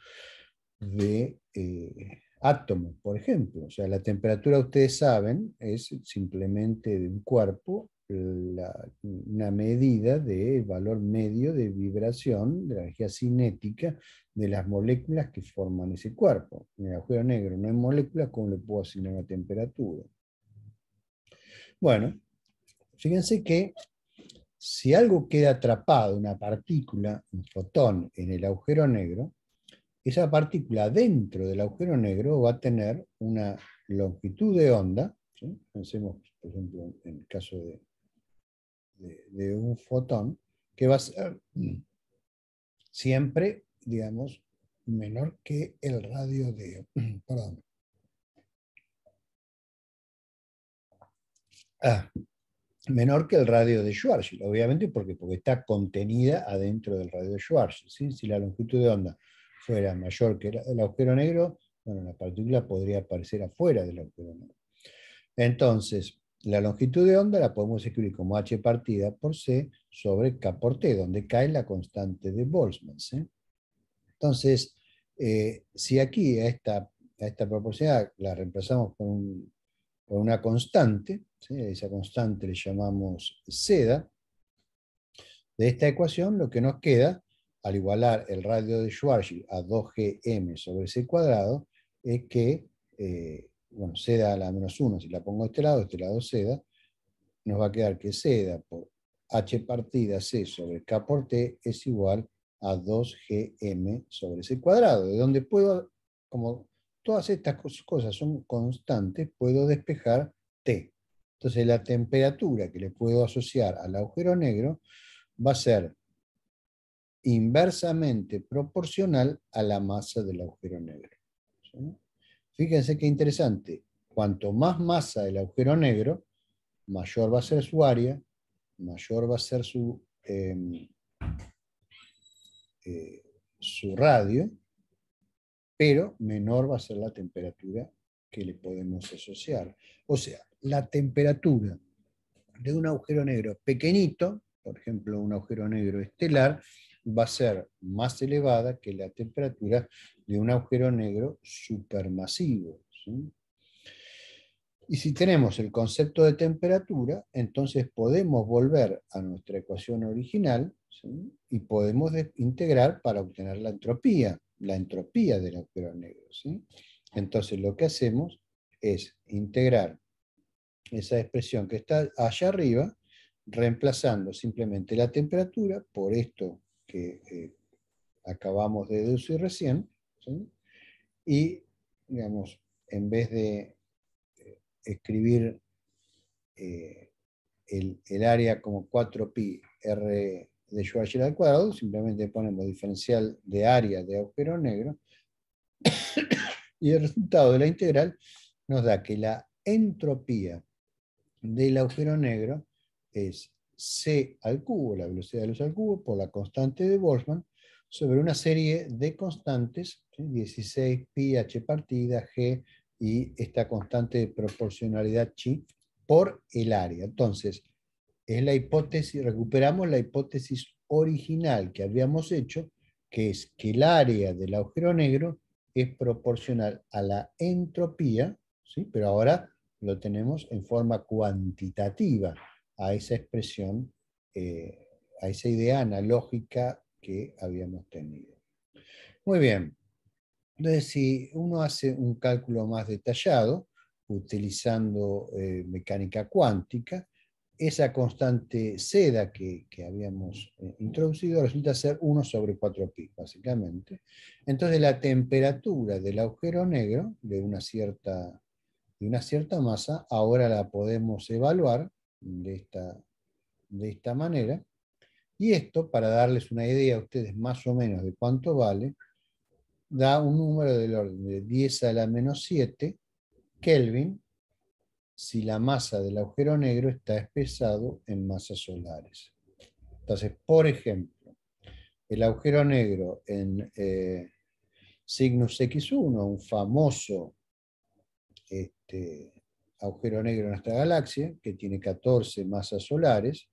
de eh, átomos, por ejemplo. O sea, la temperatura, ustedes saben, es simplemente de un cuerpo una medida del valor medio de vibración de la energía cinética de las moléculas que forman ese cuerpo. En el agujero negro no hay moléculas, ¿cómo le puedo asignar la temperatura? Bueno, fíjense que si algo queda atrapado, una partícula, un fotón, en el agujero negro, esa partícula dentro del agujero negro va a tener una longitud de onda, pensemos por ejemplo en el caso de, un fotón, que va a ser siempre, digamos, menor que el radio de... (clears throat) Ah, menor que el radio de Schwarzschild, obviamente porque, porque está contenida adentro del radio de Schwarzschild. Si la longitud de onda fuera mayor que el agujero negro, bueno, la partícula podría aparecer afuera del agujero negro. Entonces, la longitud de onda la podemos escribir como h partida por c sobre k por t, donde cae la constante de Boltzmann. ¿eh? Entonces, eh, si aquí a esta, a esta proporcionalidad la reemplazamos con, con una constante, ¿sí? esa constante le llamamos seda, de esta ecuación lo que nos queda al igualar el radio de Schwarzschild a 2gm sobre c cuadrado, es que, eh, bueno, ceda a la menos 1, si la pongo a este lado, este lado seda, nos va a quedar que seda por h partida c sobre k por t es igual a 2gm sobre c cuadrado, de donde puedo, como todas estas cosas son constantes, puedo despejar t. Entonces la temperatura que le puedo asociar al agujero negro va a ser inversamente proporcional a la masa del agujero negro. Fíjense qué interesante. Cuanto más masa el agujero negro, mayor va a ser su área, mayor va a ser su, em, eh, su radio, pero menor va a ser la temperatura que le podemos asociar. O sea, la temperatura de un agujero negro pequeñito, por ejemplo, un agujero negro estelar, va a ser más elevada que la temperatura de un agujero negro supermasivo. Y si tenemos el concepto de temperatura, entonces podemos volver a nuestra ecuación original y podemos integrar para obtener la entropía, la entropía del agujero negro. Entonces lo que hacemos es integrar esa expresión que está allá arriba, reemplazando simplemente la temperatura por esto eh, acabamos de deducir recién, y, digamos, en vez de eh, escribir eh, el, área como 4pi r de Schwarzschild al cuadrado, simplemente ponemos diferencial de área de agujero negro, (coughs) y el resultado de la integral nos da que la entropía del agujero negro es c al cubo, la velocidad de luz al cubo, por la constante de Boltzmann, sobre una serie de constantes, 16 pi h partida, g y esta constante de proporcionalidad chi, por el área. Entonces, es la hipótesis, recuperamos la hipótesis original que habíamos hecho, que es que el área del agujero negro es proporcional a la entropía, ¿sí? pero ahora lo tenemos en forma cuantitativa a esa expresión, eh, a esa idea analógica que habíamos tenido. Muy bien, entonces si uno hace un cálculo más detallado, utilizando eh, mecánica cuántica, esa constante seda que, habíamos eh, introducido resulta ser 1 sobre 4 pi, básicamente. Entonces la temperatura del agujero negro de una cierta, de una cierta masa ahora la podemos evaluar de esta, de esta manera. Y esto, para darles una idea a ustedes más o menos de cuánto vale, da un número del orden de 10 a la menos 7 Kelvin si la masa del agujero negro está expresado en masas solares. Entonces, por ejemplo, el agujero negro en eh, Cygnus X1, un famoso este, agujero negro en nuestra galaxia, que tiene 14 masas solares,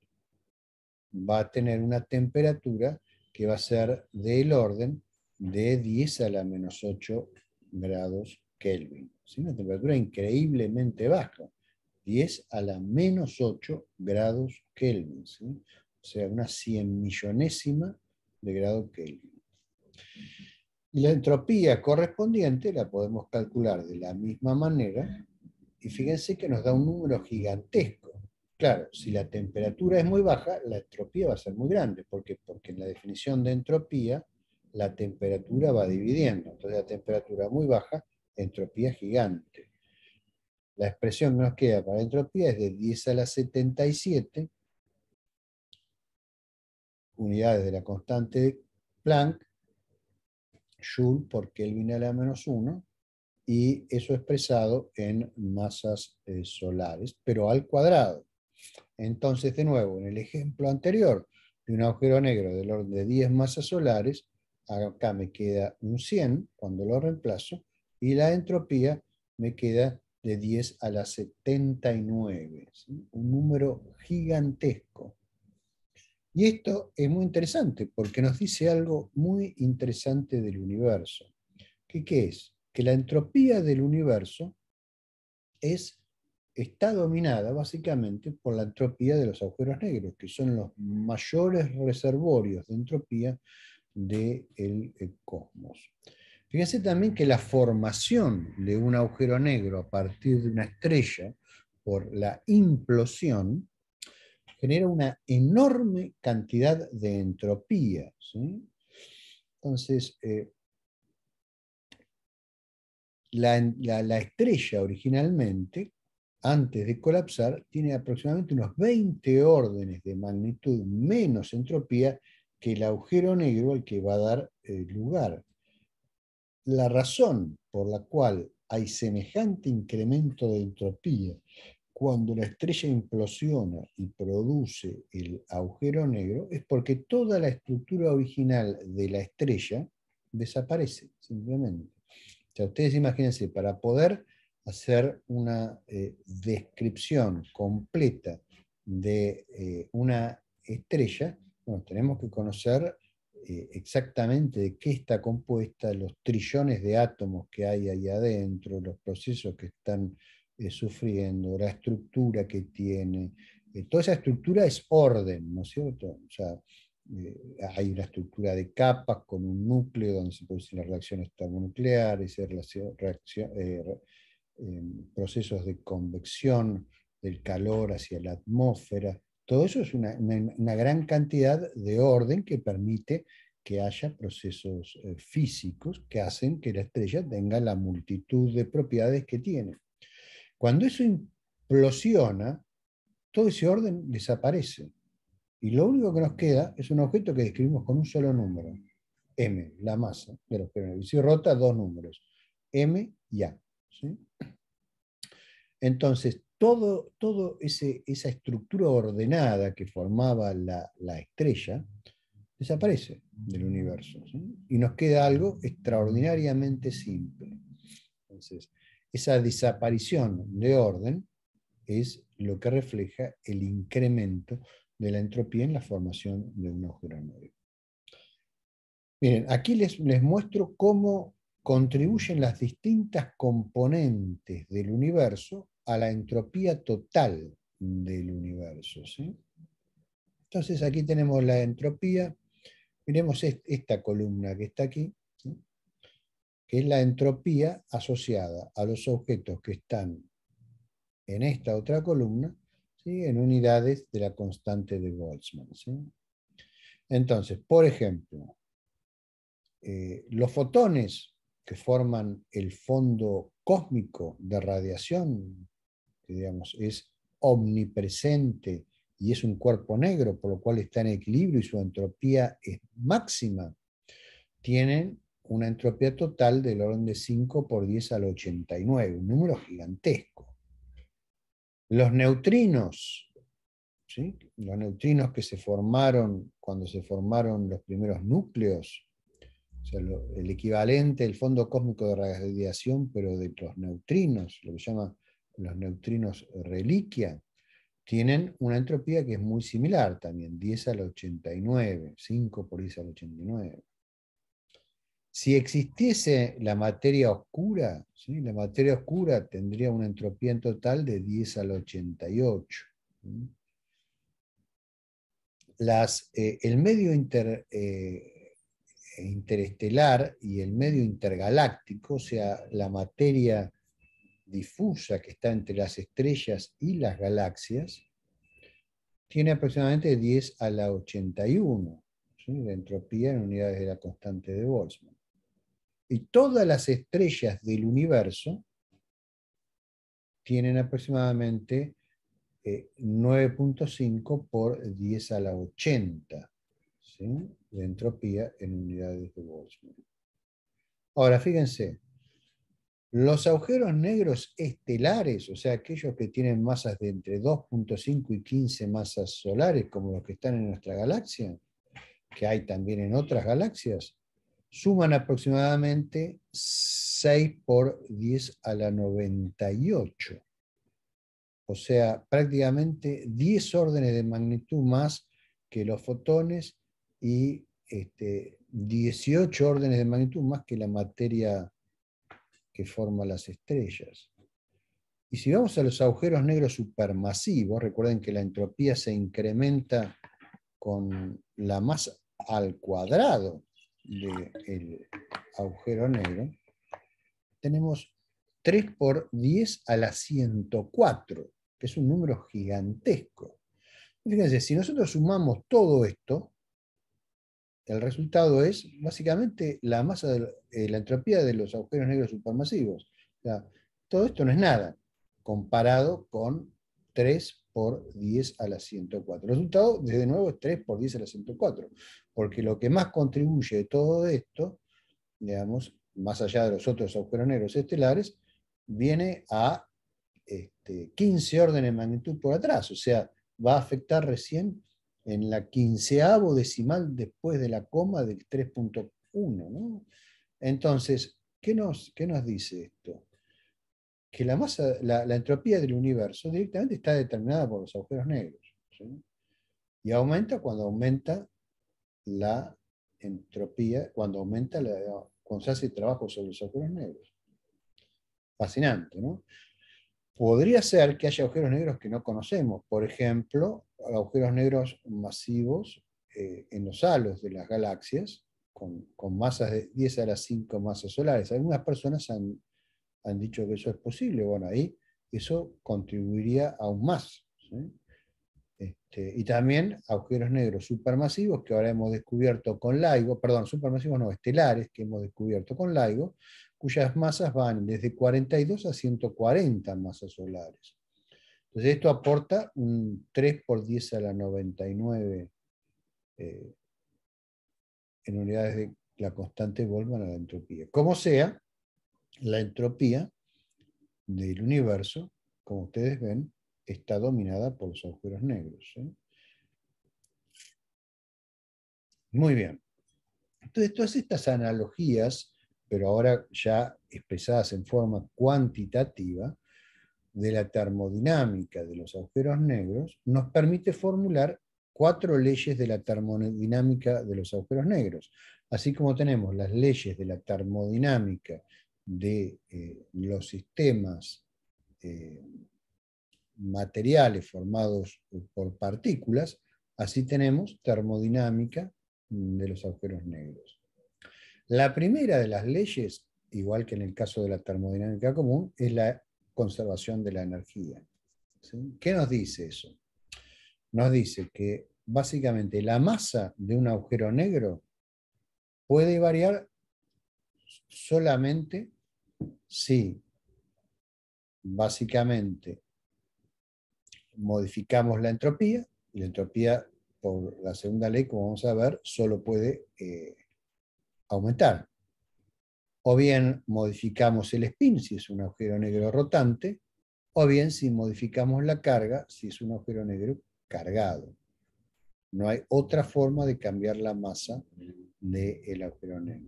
va a tener una temperatura que va a ser del orden de 10 a la menos 8 grados Kelvin. una temperatura increíblemente baja, 10 a la menos 8 grados Kelvin, o sea, una cien millonésima de grado Kelvin. Y la entropía correspondiente la podemos calcular de la misma manera y fíjense que nos da un número gigantesco. Claro, si la temperatura es muy baja, la entropía va a ser muy grande. ¿Por qué? Porque en la definición de entropía, la temperatura va dividiendo. Entonces, la temperatura muy baja, entropía gigante. La expresión que nos queda para entropía es de 10 a la 77 unidades de la constante de Planck, Joule por Kelvin a la menos 1, y eso expresado en masas eh, solares, pero al cuadrado. Entonces, de nuevo, en el ejemplo anterior de un agujero negro del orden de 10 masas solares, acá me queda un 100 cuando lo reemplazo, y la entropía me queda de 10 a la 79, un número gigantesco. Y esto es muy interesante porque nos dice algo muy interesante del universo. qué es? que la entropía del universo es, está dominada básicamente por la entropía de los agujeros negros, que son los mayores reservorios de entropía del eh, cosmos. Fíjense también que la formación de un agujero negro a partir de una estrella por la implosión genera una enorme cantidad de entropía. Entonces, eh, la, estrella originalmente, antes de colapsar, tiene aproximadamente unos 20 órdenes de magnitud menos entropía que el agujero negro al que va a dar eh, lugar. La razón por la cual hay semejante incremento de entropía cuando la estrella implosiona y produce el agujero negro es porque toda la estructura original de la estrella desaparece simplemente. O sea, ustedes imagínense, para poder hacer una eh, descripción completa de eh, una estrella, tenemos que conocer eh, exactamente de qué está compuesta, los trillones de átomos que hay ahí adentro, los procesos que están sufriendo, la estructura que tiene. toda esa estructura es orden, ¿no es cierto? O sea, eh, hay una estructura de capas con un núcleo donde se producen las reacciones termonucleares, eh, em, procesos de convección del calor hacia la atmósfera. Todo eso es una, gran cantidad de orden que permite que haya procesos eh, físicos que hacen que la estrella tenga la multitud de propiedades que tiene. Cuando eso implosiona, todo ese orden desaparece y lo único que nos queda es un objeto que describimos con un solo número, m, la masa de los Y si rota, dos números, m y a. Entonces, toda todo esa estructura ordenada que formaba la, estrella desaparece del universo. Y nos queda algo extraordinariamente simple. Entonces, esa desaparición de orden es lo que refleja el incremento de la entropía en la formación de un agujero negro. Miren, aquí les, les muestro cómo contribuyen las distintas componentes del universo a la entropía total del universo. Entonces aquí tenemos la entropía. Miremos esta columna que está aquí, que es la entropía asociada a los objetos que están en esta otra columna en unidades de la constante de Boltzmann. Entonces, por ejemplo, eh, los fotones que forman el fondo cósmico de radiación, que digamos es omnipresente y es un cuerpo negro, por lo cual está en equilibrio y su entropía es máxima, tienen una entropía total del orden de 5 por 10 al 89, un número gigantesco. Los neutrinos, los neutrinos que se formaron cuando se formaron los primeros núcleos, el equivalente, el fondo cósmico de radiación, pero de los neutrinos, lo que llaman los neutrinos reliquia, tienen una entropía que es muy similar también, 10 al 89, 5 por 10 al 89. Si existiese la materia oscura, la materia oscura tendría una entropía en total de 10 al 88. Eh, el medio inter, eh, interestelar y el medio intergaláctico, o sea, la materia difusa que está entre las estrellas y las galaxias, tiene aproximadamente 10 a la 81 la entropía en unidades de la constante de Boltzmann. Y todas las estrellas del universo tienen aproximadamente 9.5 eh, por 10 a la 80 de entropía en unidades de Boltzmann. Ahora, fíjense, los agujeros negros estelares, o sea, aquellos que tienen masas de entre 2.5 y 15 masas solares, como los que están en nuestra galaxia, que hay también en otras galaxias, suman aproximadamente 6 por 10 a la 98. O sea, prácticamente 10 órdenes de magnitud más que los fotones y 18 este, órdenes de magnitud más que la materia que forma las estrellas. Y si vamos a los agujeros negros supermasivos, recuerden que la entropía se incrementa con la masa al cuadrado del agujero negro, tenemos 3 por 10 a la 104, que es un número gigantesco. Fíjense, si nosotros sumamos todo esto, el resultado es básicamente la masa, eh, la entropía de los agujeros negros supermasivos. todo esto no es nada comparado con 3 por 10 a la 104. El resultado, desde nuevo, es 3 por 10 a la 104, porque lo que más contribuye de todo esto, digamos, más allá de los otros agujeros estelares, viene a 15 este, órdenes de magnitud por atrás, o sea, va a afectar recién en la quinceavo decimal después de la coma del 3.1. Entonces, ¿qué nos, ¿qué nos dice esto? que la masa, la, entropía del universo directamente está determinada por los agujeros negros. Y aumenta cuando aumenta la entropía, cuando aumenta la, se hace trabajo sobre los agujeros negros. Fascinante, ¿no? Podría ser que haya agujeros negros que no conocemos, por ejemplo, agujeros negros masivos eh, en los halos de las galaxias, con, con masas de 10 a las 5 masas solares. Algunas personas han han dicho que eso es posible. Bueno, ahí eso contribuiría aún más. Este, y también agujeros negros supermasivos que ahora hemos descubierto con LIGO, perdón, supermasivos no, estelares que hemos descubierto con LIGO, cuyas masas van desde 42 a 140 masas solares. Entonces esto aporta un 3 por 10 a la 99 eh, en unidades de la constante Boltzmann a la entropía. Como sea, la entropía del universo, como ustedes ven, está dominada por los agujeros negros. ¿eh? Muy bien. Entonces, todas estas analogías, pero ahora ya expresadas en forma cuantitativa, de la termodinámica de los agujeros negros, nos permite formular cuatro leyes de la termodinámica de los agujeros negros. Así como tenemos las leyes de la termodinámica de eh, los sistemas eh, materiales formados por partículas, así tenemos termodinámica mm, de los agujeros negros. La primera de las leyes, igual que en el caso de la termodinámica común, es la conservación de la energía. ¿Qué nos dice eso? Nos dice que básicamente la masa de un agujero negro puede variar solamente Sí, básicamente modificamos la entropía, la entropía por la segunda ley, como vamos a ver, solo puede eh, aumentar. O bien modificamos el spin, si es un agujero negro rotante, o bien si modificamos la carga, si es un agujero negro cargado. No hay otra forma de cambiar la masa del el agujero negro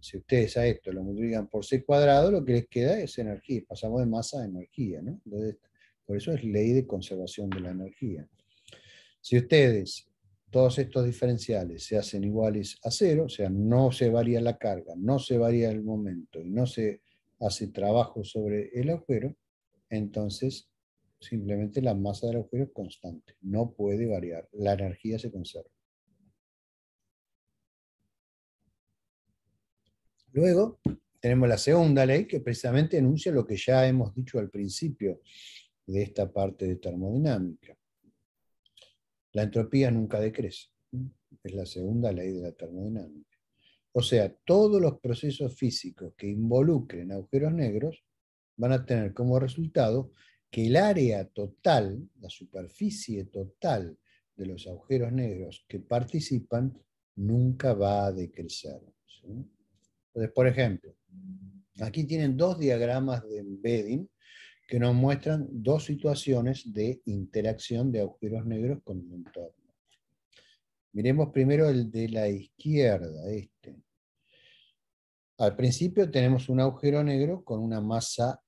si ustedes a esto lo multiplican por c cuadrado, lo que les queda es energía. Pasamos de masa a energía, ¿no? por eso es ley de conservación de la energía. Si ustedes, todos estos diferenciales, se hacen iguales a cero, o sea, no se varía la carga, no se varía el momento y no se hace trabajo sobre el agujero, entonces simplemente la masa del agujero es constante, no puede variar, la energía se conserva. Luego tenemos la segunda ley que precisamente enuncia lo que ya hemos dicho al principio de esta parte de termodinámica. La entropía nunca decrece. Es la segunda ley de la termodinámica. O sea, todos los procesos físicos que involucren agujeros negros van a tener como resultado que el área total, la superficie total de los agujeros negros que participan, nunca va a decrecer. Entonces, por ejemplo, aquí tienen dos diagramas de embedding que nos muestran dos situaciones de interacción de agujeros negros con el entorno. Miremos primero el de la izquierda, este. Al principio tenemos un agujero negro con una masa,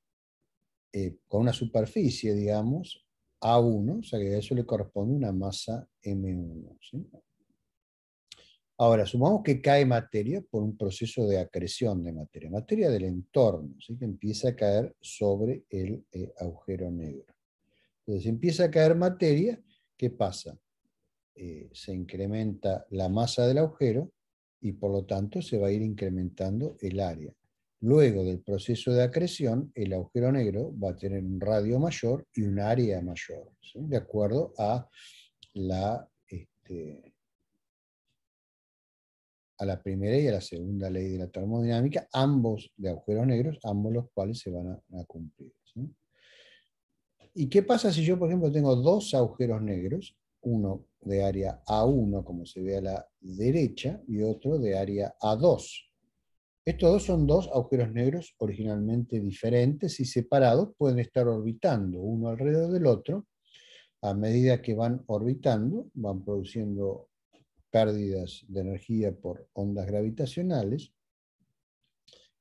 eh, con una superficie, digamos, A1, o sea que a eso le corresponde una masa M1. Ahora, sumamos que cae materia por un proceso de acreción de materia, materia del entorno, ¿sí? que empieza a caer sobre el eh, agujero negro. Entonces empieza a caer materia, ¿qué pasa? Eh, se incrementa la masa del agujero y por lo tanto se va a ir incrementando el área. Luego del proceso de acreción, el agujero negro va a tener un radio mayor y un área mayor, de acuerdo a la... Este, a la primera y a la segunda ley de la termodinámica, ambos de agujeros negros, ambos los cuales se van a, cumplir. ¿Y qué pasa si yo, por ejemplo, tengo dos agujeros negros, uno de área A1, como se ve a la derecha, y otro de área A2? Estos dos son dos agujeros negros originalmente diferentes y separados, pueden estar orbitando uno alrededor del otro. A medida que van orbitando, van produciendo pérdidas de energía por ondas gravitacionales.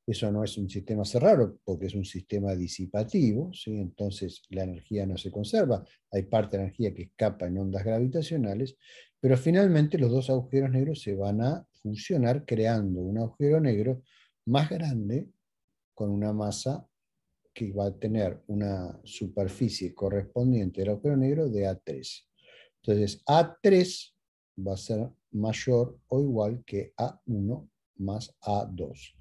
Eso no es un sistema cerrado porque es un sistema disipativo, ¿sí? entonces la energía no se conserva, hay parte de energía que escapa en ondas gravitacionales, pero finalmente los dos agujeros negros se van a fusionar creando un agujero negro más grande con una masa que va a tener una superficie correspondiente al agujero negro de A3. Entonces A3 va a ser mayor o igual que A1 más A2.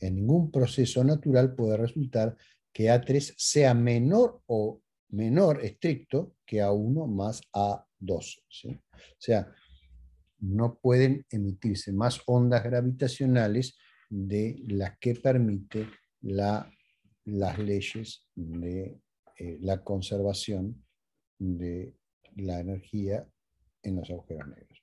En ningún proceso natural puede resultar que A3 sea menor o menor estricto que A1 más A2. O sea, no pueden emitirse más ondas gravitacionales de las que permite las leyes de eh, la conservación de la energía en los agujeros negros.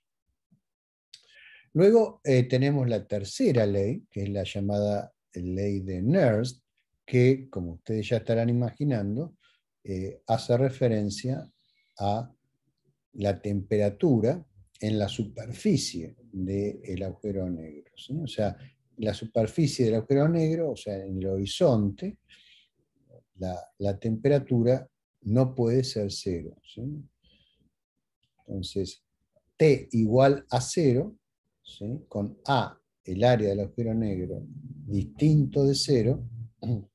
Luego eh, tenemos la tercera ley, que es la llamada ley de Nernst, que, como ustedes ya estarán imaginando, eh, hace referencia a la temperatura en la superficie del agujero negro. O sea, la superficie del agujero negro, o sea, en el horizonte, la, temperatura no puede ser cero. Entonces, T igual a cero con A, el área del agujero negro, distinto de cero, (clears throat)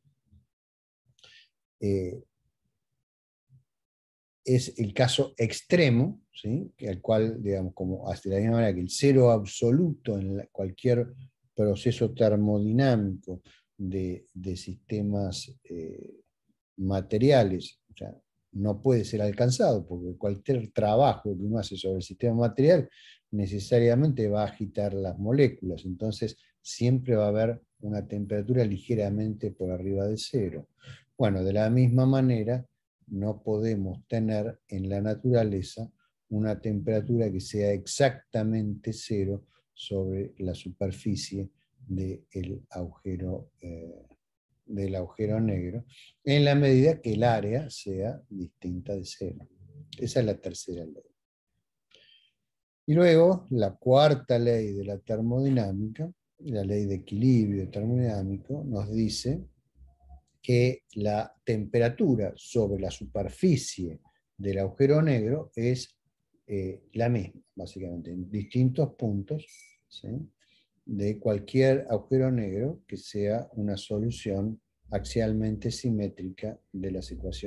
eh, es el caso extremo, al cual, digamos, como hasta la misma manera que el cero absoluto en cualquier proceso termodinámico de, sistemas eh, materiales, no puede ser alcanzado, porque cualquier trabajo que uno hace sobre el sistema material necesariamente va a agitar las moléculas, entonces siempre va a haber una temperatura ligeramente por arriba de cero. Bueno, de la misma manera, no podemos tener en la naturaleza una temperatura que sea exactamente cero sobre la superficie agujero, eh, del agujero negro, en la medida que el área sea distinta de cero. Esa es la tercera ley. Y luego, la cuarta ley de la termodinámica, la ley de equilibrio termodinámico, nos dice que la temperatura sobre la superficie del agujero negro es eh, la misma, básicamente, en distintos puntos de cualquier agujero negro que sea una solución axialmente simétrica de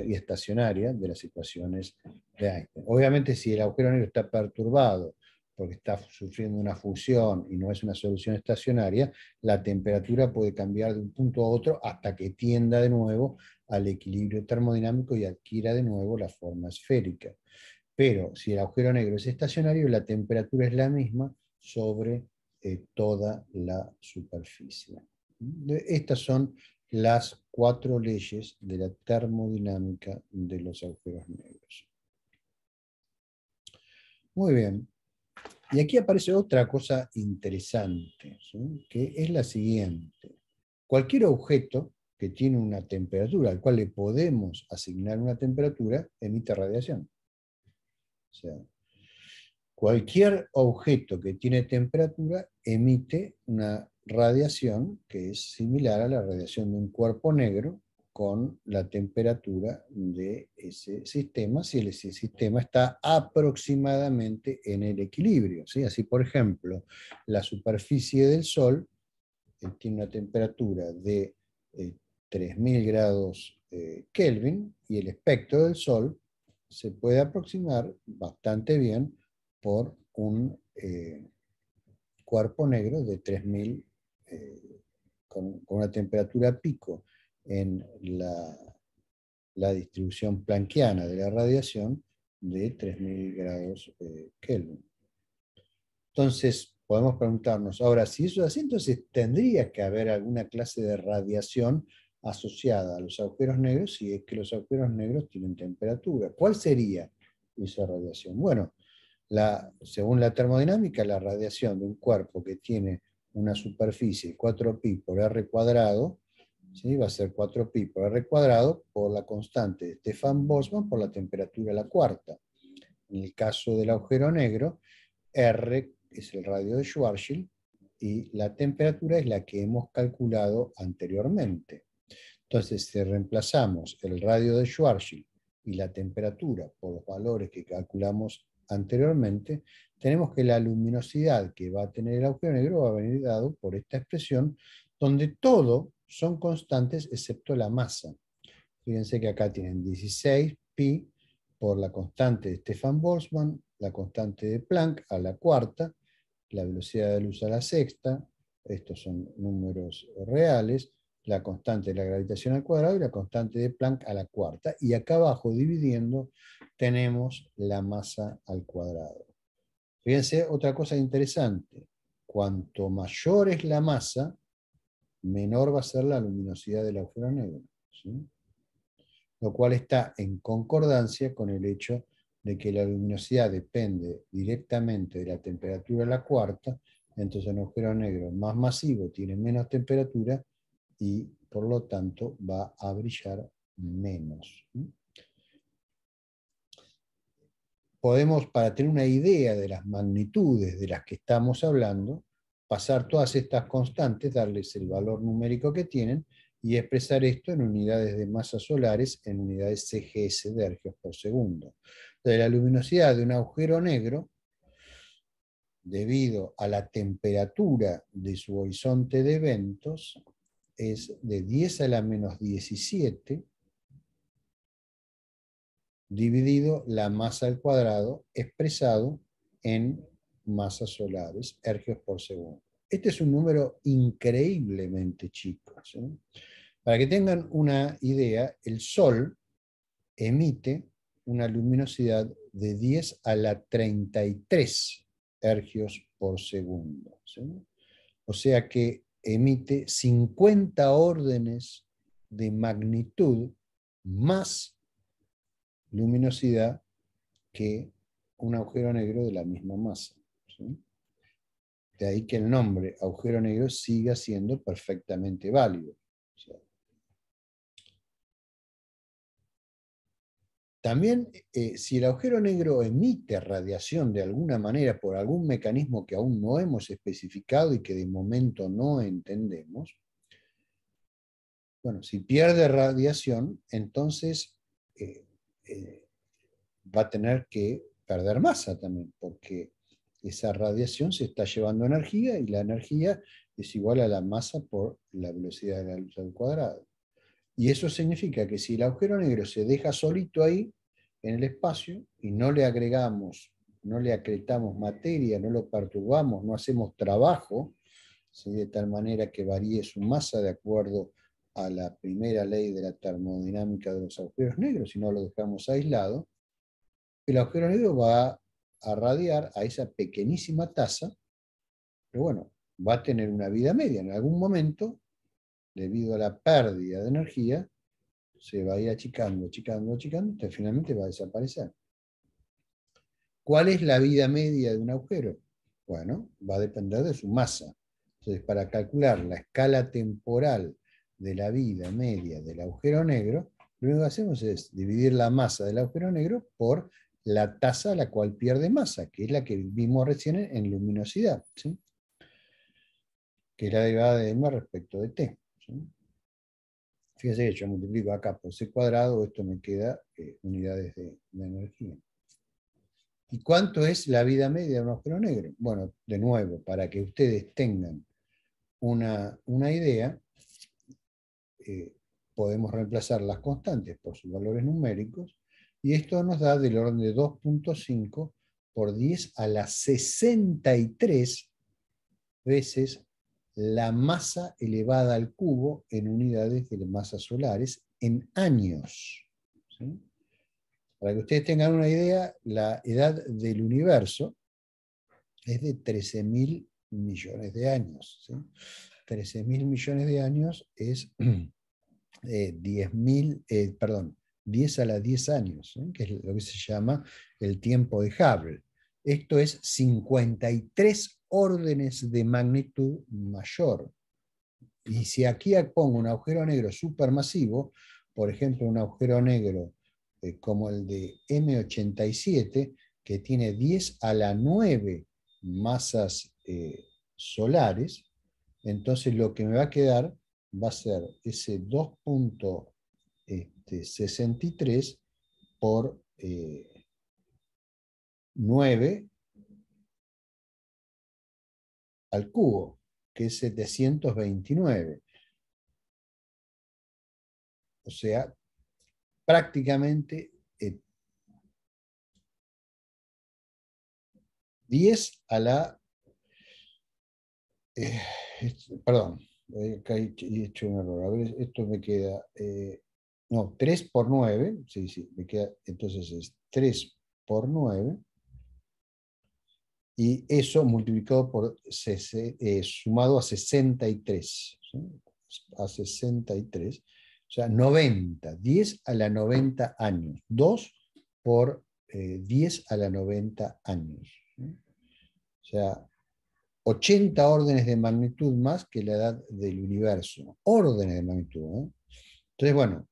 y estacionaria de las ecuaciones de Einstein. Obviamente, si el agujero negro está perturbado porque está sufriendo una fusión y no es una solución estacionaria, la temperatura puede cambiar de un punto a otro hasta que tienda de nuevo al equilibrio termodinámico y adquiera de nuevo la forma esférica. Pero si el agujero negro es estacionario, la temperatura es la misma sobre eh, toda la superficie. Estas son las cuatro leyes de la termodinámica de los agujeros negros. Muy bien, y aquí aparece otra cosa interesante, que es la siguiente. Cualquier objeto que tiene una temperatura, al cual le podemos asignar una temperatura, emite radiación. O sea, cualquier objeto que tiene temperatura emite una radiación que es similar a la radiación de un cuerpo negro con la temperatura de ese sistema, si el sistema está aproximadamente en el equilibrio. ¿sí? Así, por ejemplo, la superficie del Sol eh, tiene una temperatura de 3.000 eh, grados eh, Kelvin y el espectro del Sol se puede aproximar bastante bien por un cuerpo negro de 3.000 con una temperatura pico en la, distribución planquiana de la radiación de 3000 grados eh, Kelvin. Entonces, podemos preguntarnos, ahora, si eso es así, entonces tendría que haber alguna clase de radiación asociada a los agujeros negros si es que los agujeros negros tienen temperatura. ¿Cuál sería esa radiación? Bueno, según la termodinámica, la radiación de un cuerpo que tiene una superficie 4pi por r cuadrado va a ser 4pi por R cuadrado por la constante de Stefan Boltzmann por la temperatura a la cuarta. En el caso del agujero negro, R es el radio de Schwarzschild y la temperatura es la que hemos calculado anteriormente. Entonces, si reemplazamos el radio de Schwarzschild y la temperatura por los valores que calculamos anteriormente, tenemos que la luminosidad que va a tener el agujero negro va a venir dado por esta expresión, donde todo son constantes excepto la masa. Fíjense que acá tienen 16 pi por la constante de Stefan Boltzmann, la constante de Planck a la cuarta, la velocidad de luz a la sexta, estos son números reales, la constante de la gravitación al cuadrado y la constante de Planck a la cuarta. Y acá abajo, dividiendo, tenemos la masa al cuadrado. Fíjense, otra cosa interesante, cuanto mayor es la masa, menor va a ser la luminosidad del agujero negro, lo cual está en concordancia con el hecho de que la luminosidad depende directamente de la temperatura de la cuarta, entonces un agujero negro más masivo tiene menos temperatura y por lo tanto va a brillar menos. Podemos, para tener una idea de las magnitudes de las que estamos hablando, pasar todas estas constantes, darles el valor numérico que tienen y expresar esto en unidades de masas solares, en unidades CGS de ergios por segundo. De la luminosidad de un agujero negro, debido a la temperatura de su horizonte de eventos, es de 10 a la menos 17 dividido la masa al cuadrado expresado en masas solares, ergios por segundo. Este es un número increíblemente chico. Para que tengan una idea, el Sol emite una luminosidad de 10 a la 33 ergios por segundo. O sea que emite 50 órdenes de magnitud más luminosidad que un agujero negro de la misma masa. De ahí que el nombre agujero negro siga siendo perfectamente válido. También, eh, si el agujero negro emite radiación de alguna manera por algún mecanismo que aún no hemos especificado y que de momento no entendemos, bueno, si pierde radiación, entonces eh, eh, va a tener que perder masa también, porque esa radiación se está llevando energía y la energía es igual a la masa por la velocidad de la luz al cuadrado. Y eso significa que si el agujero negro se deja solito ahí, en el espacio, y no le agregamos, no le acretamos materia, no lo perturbamos, no hacemos trabajo, de tal manera que varíe su masa de acuerdo a la primera ley de la termodinámica de los agujeros negros, si no lo dejamos aislado, el agujero negro va a radiar a esa pequeñísima tasa, pero bueno, va a tener una vida media. En algún momento, debido a la pérdida de energía, se va a ir achicando, achicando, achicando, hasta finalmente va a desaparecer. ¿Cuál es la vida media de un agujero? Bueno, va a depender de su masa. Entonces, para calcular la escala temporal de la vida media del agujero negro, lo único que hacemos es dividir la masa del agujero negro por la tasa a la cual pierde masa, que es la que vimos recién en luminosidad, que es la derivada de M respecto de T. Fíjense que yo multiplico acá por C cuadrado, esto me queda eh, unidades de, energía. ¿Y cuánto es la vida media de un agujero negro? Bueno, de nuevo, para que ustedes tengan una, idea, eh, podemos reemplazar las constantes por sus valores numéricos y esto nos da del orden de 2.5 por 10 a la 63 veces la masa elevada al cubo en unidades de masas solares en años. Para que ustedes tengan una idea, la edad del universo es de 13.000 millones de años. ¿sí? 13 millones de años es 10.000, (clears throat) eh, eh, perdón, 10 a la 10 años, ¿eh? que es lo que se llama el tiempo de Hubble. Esto es 53 órdenes de magnitud mayor. Y si aquí pongo un agujero negro supermasivo, por ejemplo, un agujero negro eh, como el de M87, que tiene 10 a la 9 masas eh, solares, entonces lo que me va a quedar va a ser ese 2. 63 este, por eh, 9 al cubo, que es 729. O sea, prácticamente eh, 10 a la... Eh, perdón, eh, he hecho un error. A ver, esto me queda... Eh, no, 3 por 9, sí, sí, me queda, entonces es 3 por 9, y eso multiplicado por, eh, sumado a 63, a 63, o sea, 90, 10 a la 90 años, 2 por 10 eh, a la 90 años, o sea, 80 órdenes de magnitud más que la edad del universo, órdenes de magnitud, ¿eh? Entonces, bueno,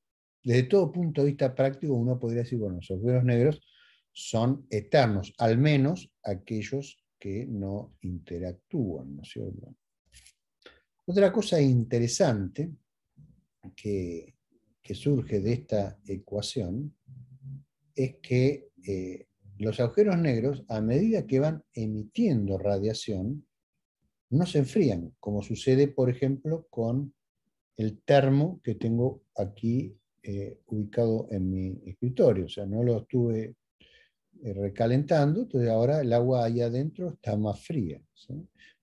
desde todo punto de vista práctico uno podría decir, bueno, los agujeros negros son eternos, al menos aquellos que no interactúan, ¿no es cierto? Otra cosa interesante que, surge de esta ecuación es que eh, los agujeros negros, a medida que van emitiendo radiación, no se enfrían, como sucede, por ejemplo, con el termo que tengo aquí eh, ubicado en mi escritorio, o sea, no lo estuve eh, recalentando, entonces ahora el agua allá adentro está más fría,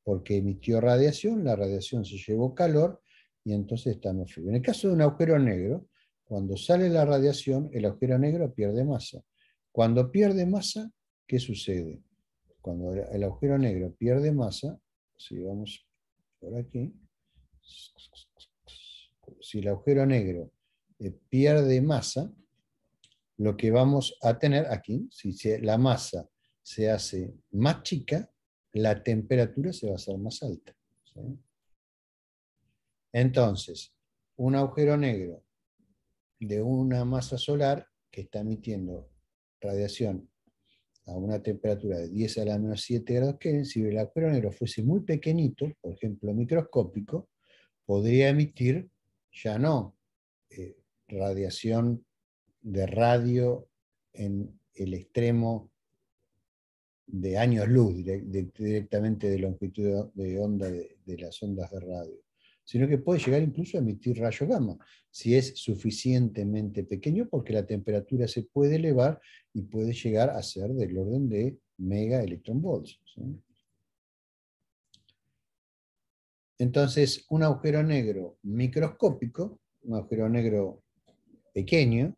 porque emitió radiación, la radiación se llevó calor y entonces está más frío. En el caso de un agujero negro, cuando sale la radiación, el agujero negro pierde masa. Cuando pierde masa, ¿qué sucede? Cuando el agujero negro pierde masa, si vamos por aquí, si el agujero negro eh, pierde masa, lo que vamos a tener aquí, si la masa se hace más chica, la temperatura se va a hacer más alta. Entonces, un agujero negro de una masa solar que está emitiendo radiación a una temperatura de 10 a la menos 7 grados Kelvin, si el agujero negro fuese muy pequeñito, por ejemplo microscópico, podría emitir ya no eh, radiación de radio en el extremo de años luz, directamente de longitud de onda de, las ondas de radio, sino que puede llegar incluso a emitir rayo gamma, si es suficientemente pequeño, porque la temperatura se puede elevar y puede llegar a ser del orden de mega electron volts Entonces, un agujero negro microscópico, un agujero negro pequeño,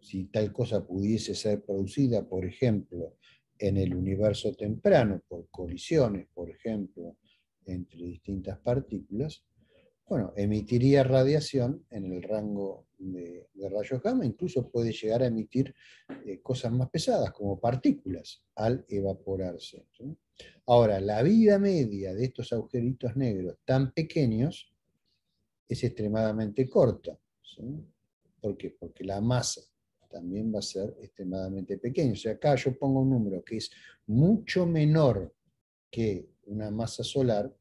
si tal cosa pudiese ser producida, por ejemplo, en el universo temprano, por colisiones, por ejemplo, entre distintas partículas, bueno, emitiría radiación en el rango de, rayos gamma, incluso puede llegar a emitir eh, cosas más pesadas, como partículas, al evaporarse. Ahora, la vida media de estos agujeritos negros tan pequeños es extremadamente corta. ¿Por qué? Porque la masa también va a ser extremadamente pequeña. O sea, acá yo pongo un número que es mucho menor que una masa solar,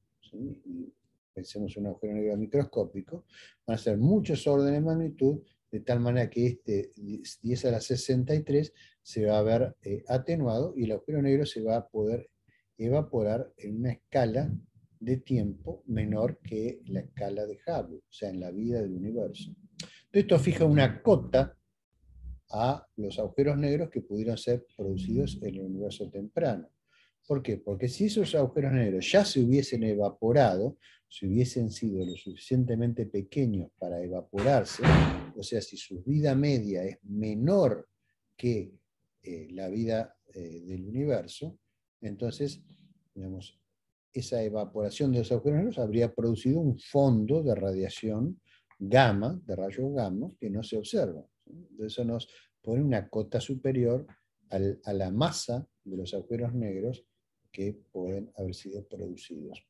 pensemos en un agujero negro microscópico, van a ser muchos órdenes de magnitud, de tal manera que este 10 a la 63 se va a ver eh, atenuado y el agujero negro se va a poder evaporar en una escala de tiempo menor que la escala de Hubble, o sea, en la vida del universo. Esto fija una cota a los agujeros negros que pudieron ser producidos en el universo temprano. ¿Por qué? Porque si esos agujeros negros ya se hubiesen evaporado, si hubiesen sido lo suficientemente pequeños para evaporarse, o sea, si su vida media es menor que eh, la vida eh, del universo, entonces, digamos, esa evaporación de los agujeros negros habría producido un fondo de radiación gamma, de rayos gamma, que no se observan. Eso nos pone una cota superior a la masa de los agujeros negros que pueden haber sido producidos.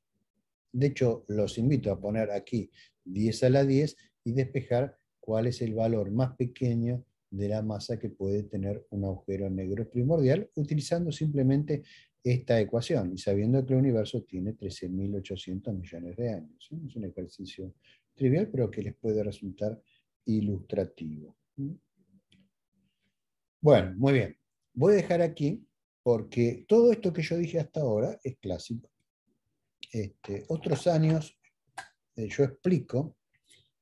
De hecho, los invito a poner aquí 10 a la 10 y despejar cuál es el valor más pequeño de la masa que puede tener un agujero negro primordial, utilizando simplemente esta ecuación y sabiendo que el universo tiene 13.800 millones de años. Es un ejercicio trivial, pero que les puede resultar ilustrativo. Bueno, muy bien. Voy a dejar aquí porque todo esto que yo dije hasta ahora es clásico. Este, otros años eh, yo explico,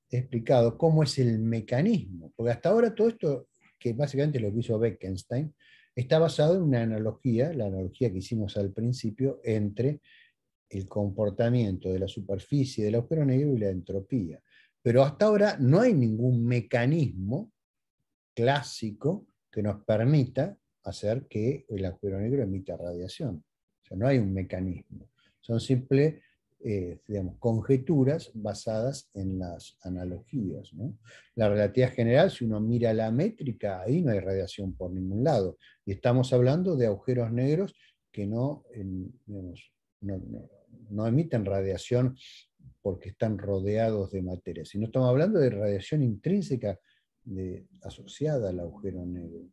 he explicado cómo es el mecanismo, porque hasta ahora todo esto, que básicamente lo que hizo Bekenstein, está basado en una analogía, la analogía que hicimos al principio, entre el comportamiento de la superficie del agujero negro y la entropía. Pero hasta ahora no hay ningún mecanismo clásico que nos permita hacer que el agujero negro emita radiación. O sea, no hay un mecanismo. Son simples eh, digamos, conjeturas basadas en las analogías. La relatividad general, si uno mira la métrica, ahí no hay radiación por ningún lado. Y estamos hablando de agujeros negros que no, no no emiten radiación porque están rodeados de materia, Si no estamos hablando de radiación intrínseca asociada al agujero negro.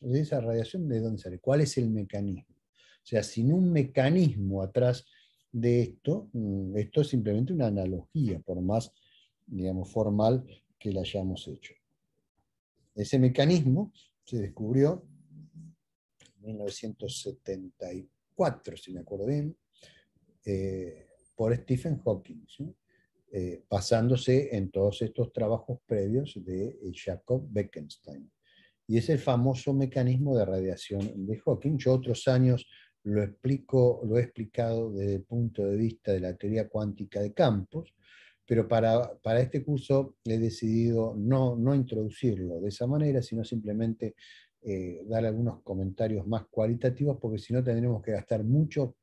¿de esa radiación, ¿de dónde sale? ¿Cuál es el mecanismo? O sea, sin un mecanismo atrás de esto, mm, esto es simplemente una analogía, por más, digamos, formal que la hayamos hecho. Ese mecanismo se descubrió en 1974, si me acuerdo bien, eh, por Stephen Hawking, eh, basándose en todos estos trabajos previos de eh, Jacob Bekenstein. Y es el famoso mecanismo de radiación de Hawking. Yo otros años lo, explico, lo he explicado desde el punto de vista de la teoría cuántica de campos, pero para, este curso he decidido no, no introducirlo de esa manera, sino simplemente dar algunos comentarios más cualitativos, porque si no tendremos que gastar mucho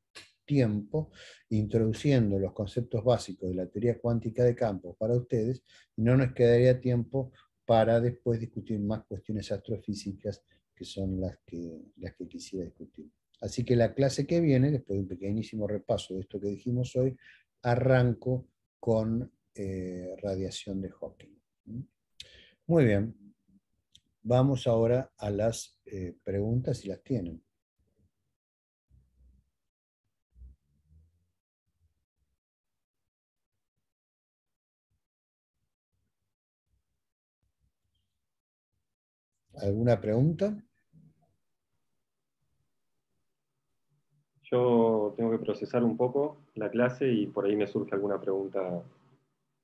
tiempo, introduciendo los conceptos básicos de la teoría cuántica de campo para ustedes, y no nos quedaría tiempo para después discutir más cuestiones astrofísicas, que son las que, las que quisiera discutir. Así que la clase que viene, después de un pequeñísimo repaso de esto que dijimos hoy, arranco con eh, radiación de Hawking. Muy bien, vamos ahora a las eh, preguntas si las tienen. ¿Alguna pregunta? Yo tengo que procesar un poco la clase y por ahí me surge alguna pregunta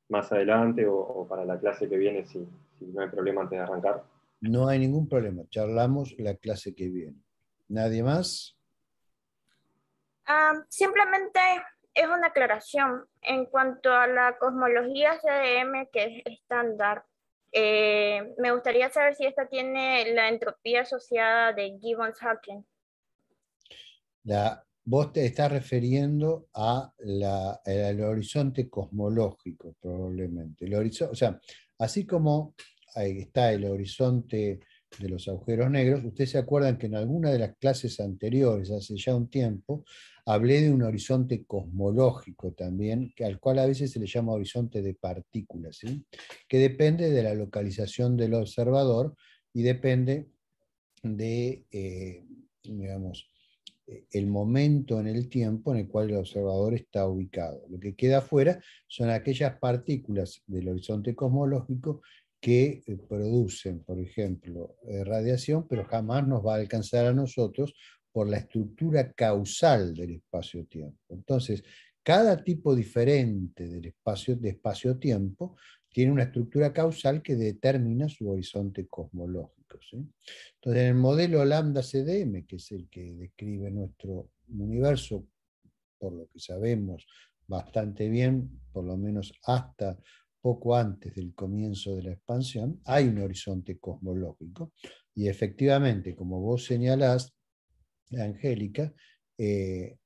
más adelante o, para la clase que viene, si, no hay problema antes de arrancar. No hay ningún problema, charlamos la clase que viene. ¿Nadie más? Ah, simplemente es una aclaración en cuanto a la cosmología CDM que es estándar. Eh, me gustaría saber si esta tiene la entropía asociada de Gibbons-Hawking. Vos te estás refiriendo a la, al horizonte cosmológico, probablemente. El o sea, así como ahí está el horizonte de los agujeros negros, ustedes se acuerdan que en alguna de las clases anteriores, hace ya un tiempo, Hablé de un horizonte cosmológico también, que, al cual a veces se le llama horizonte de partículas, que depende de la localización del observador y depende de, eh, e-, el momento en el tiempo en el cual el observador está ubicado. Lo que queda afuera son aquellas partículas del horizonte cosmológico que eh, producen, por ejemplo, eh, radiación, pero jamás nos va a alcanzar a nosotros por la estructura causal del espacio-tiempo. Entonces, cada tipo diferente del espacio, de espacio-tiempo tiene una estructura causal que determina su horizonte cosmológico. Entonces, en el modelo lambda-CDM, que es el que describe nuestro universo, por lo que sabemos bastante bien, por lo menos hasta poco antes del comienzo de la expansión, hay un horizonte cosmológico. Y efectivamente, como vos señalás, Angélica, si eh,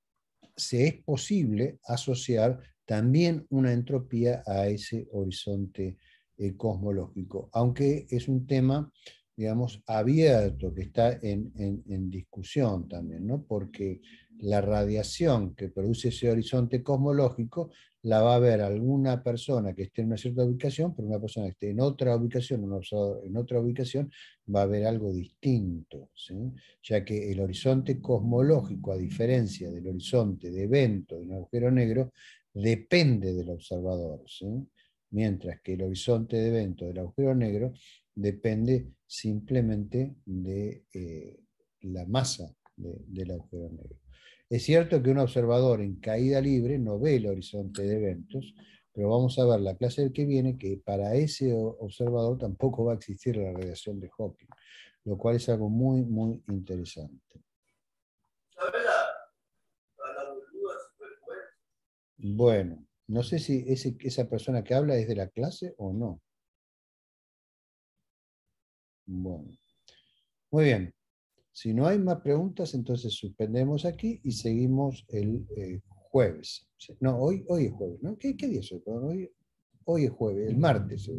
se es posible asociar también una entropía a ese horizonte eh, cosmológico, aunque es un tema, digamos, abierto, que está en, en discusión también, ¿no? Porque la radiación que produce ese horizonte cosmológico la va a ver alguna persona que esté en una cierta ubicación, pero una persona que esté en otra ubicación, un observador en otra ubicación, va a ver algo distinto, ya que el horizonte cosmológico, a diferencia del horizonte de evento de un agujero negro, depende del observador, mientras que el horizonte de evento del agujero negro depende simplemente de eh, la masa del agujero negro. Es cierto que un observador en caída libre no ve el horizonte de eventos, pero vamos a ver la clase del que viene que para ese observador tampoco va a existir la radiación de Hawking, lo cual es algo muy, muy interesante. Bueno, no sé si esa persona que habla es de la clase o no. Bueno, muy bien. Si no hay más preguntas, entonces suspendemos aquí y seguimos el eh, jueves. No, hoy, hoy es jueves, ¿no? ¿Qué, día es hoy? hoy? hoy? es jueves, el martes.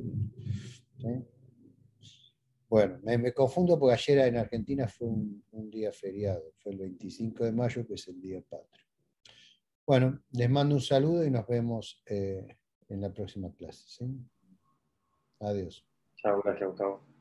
Bueno, me, confundo porque ayer en Argentina fue un, día feriado, fue el 25 de mayo, que es el Día Patrio. Bueno, les mando un saludo y nos vemos eh, en la próxima clase. Adiós. Chao, gracias, Gustavo.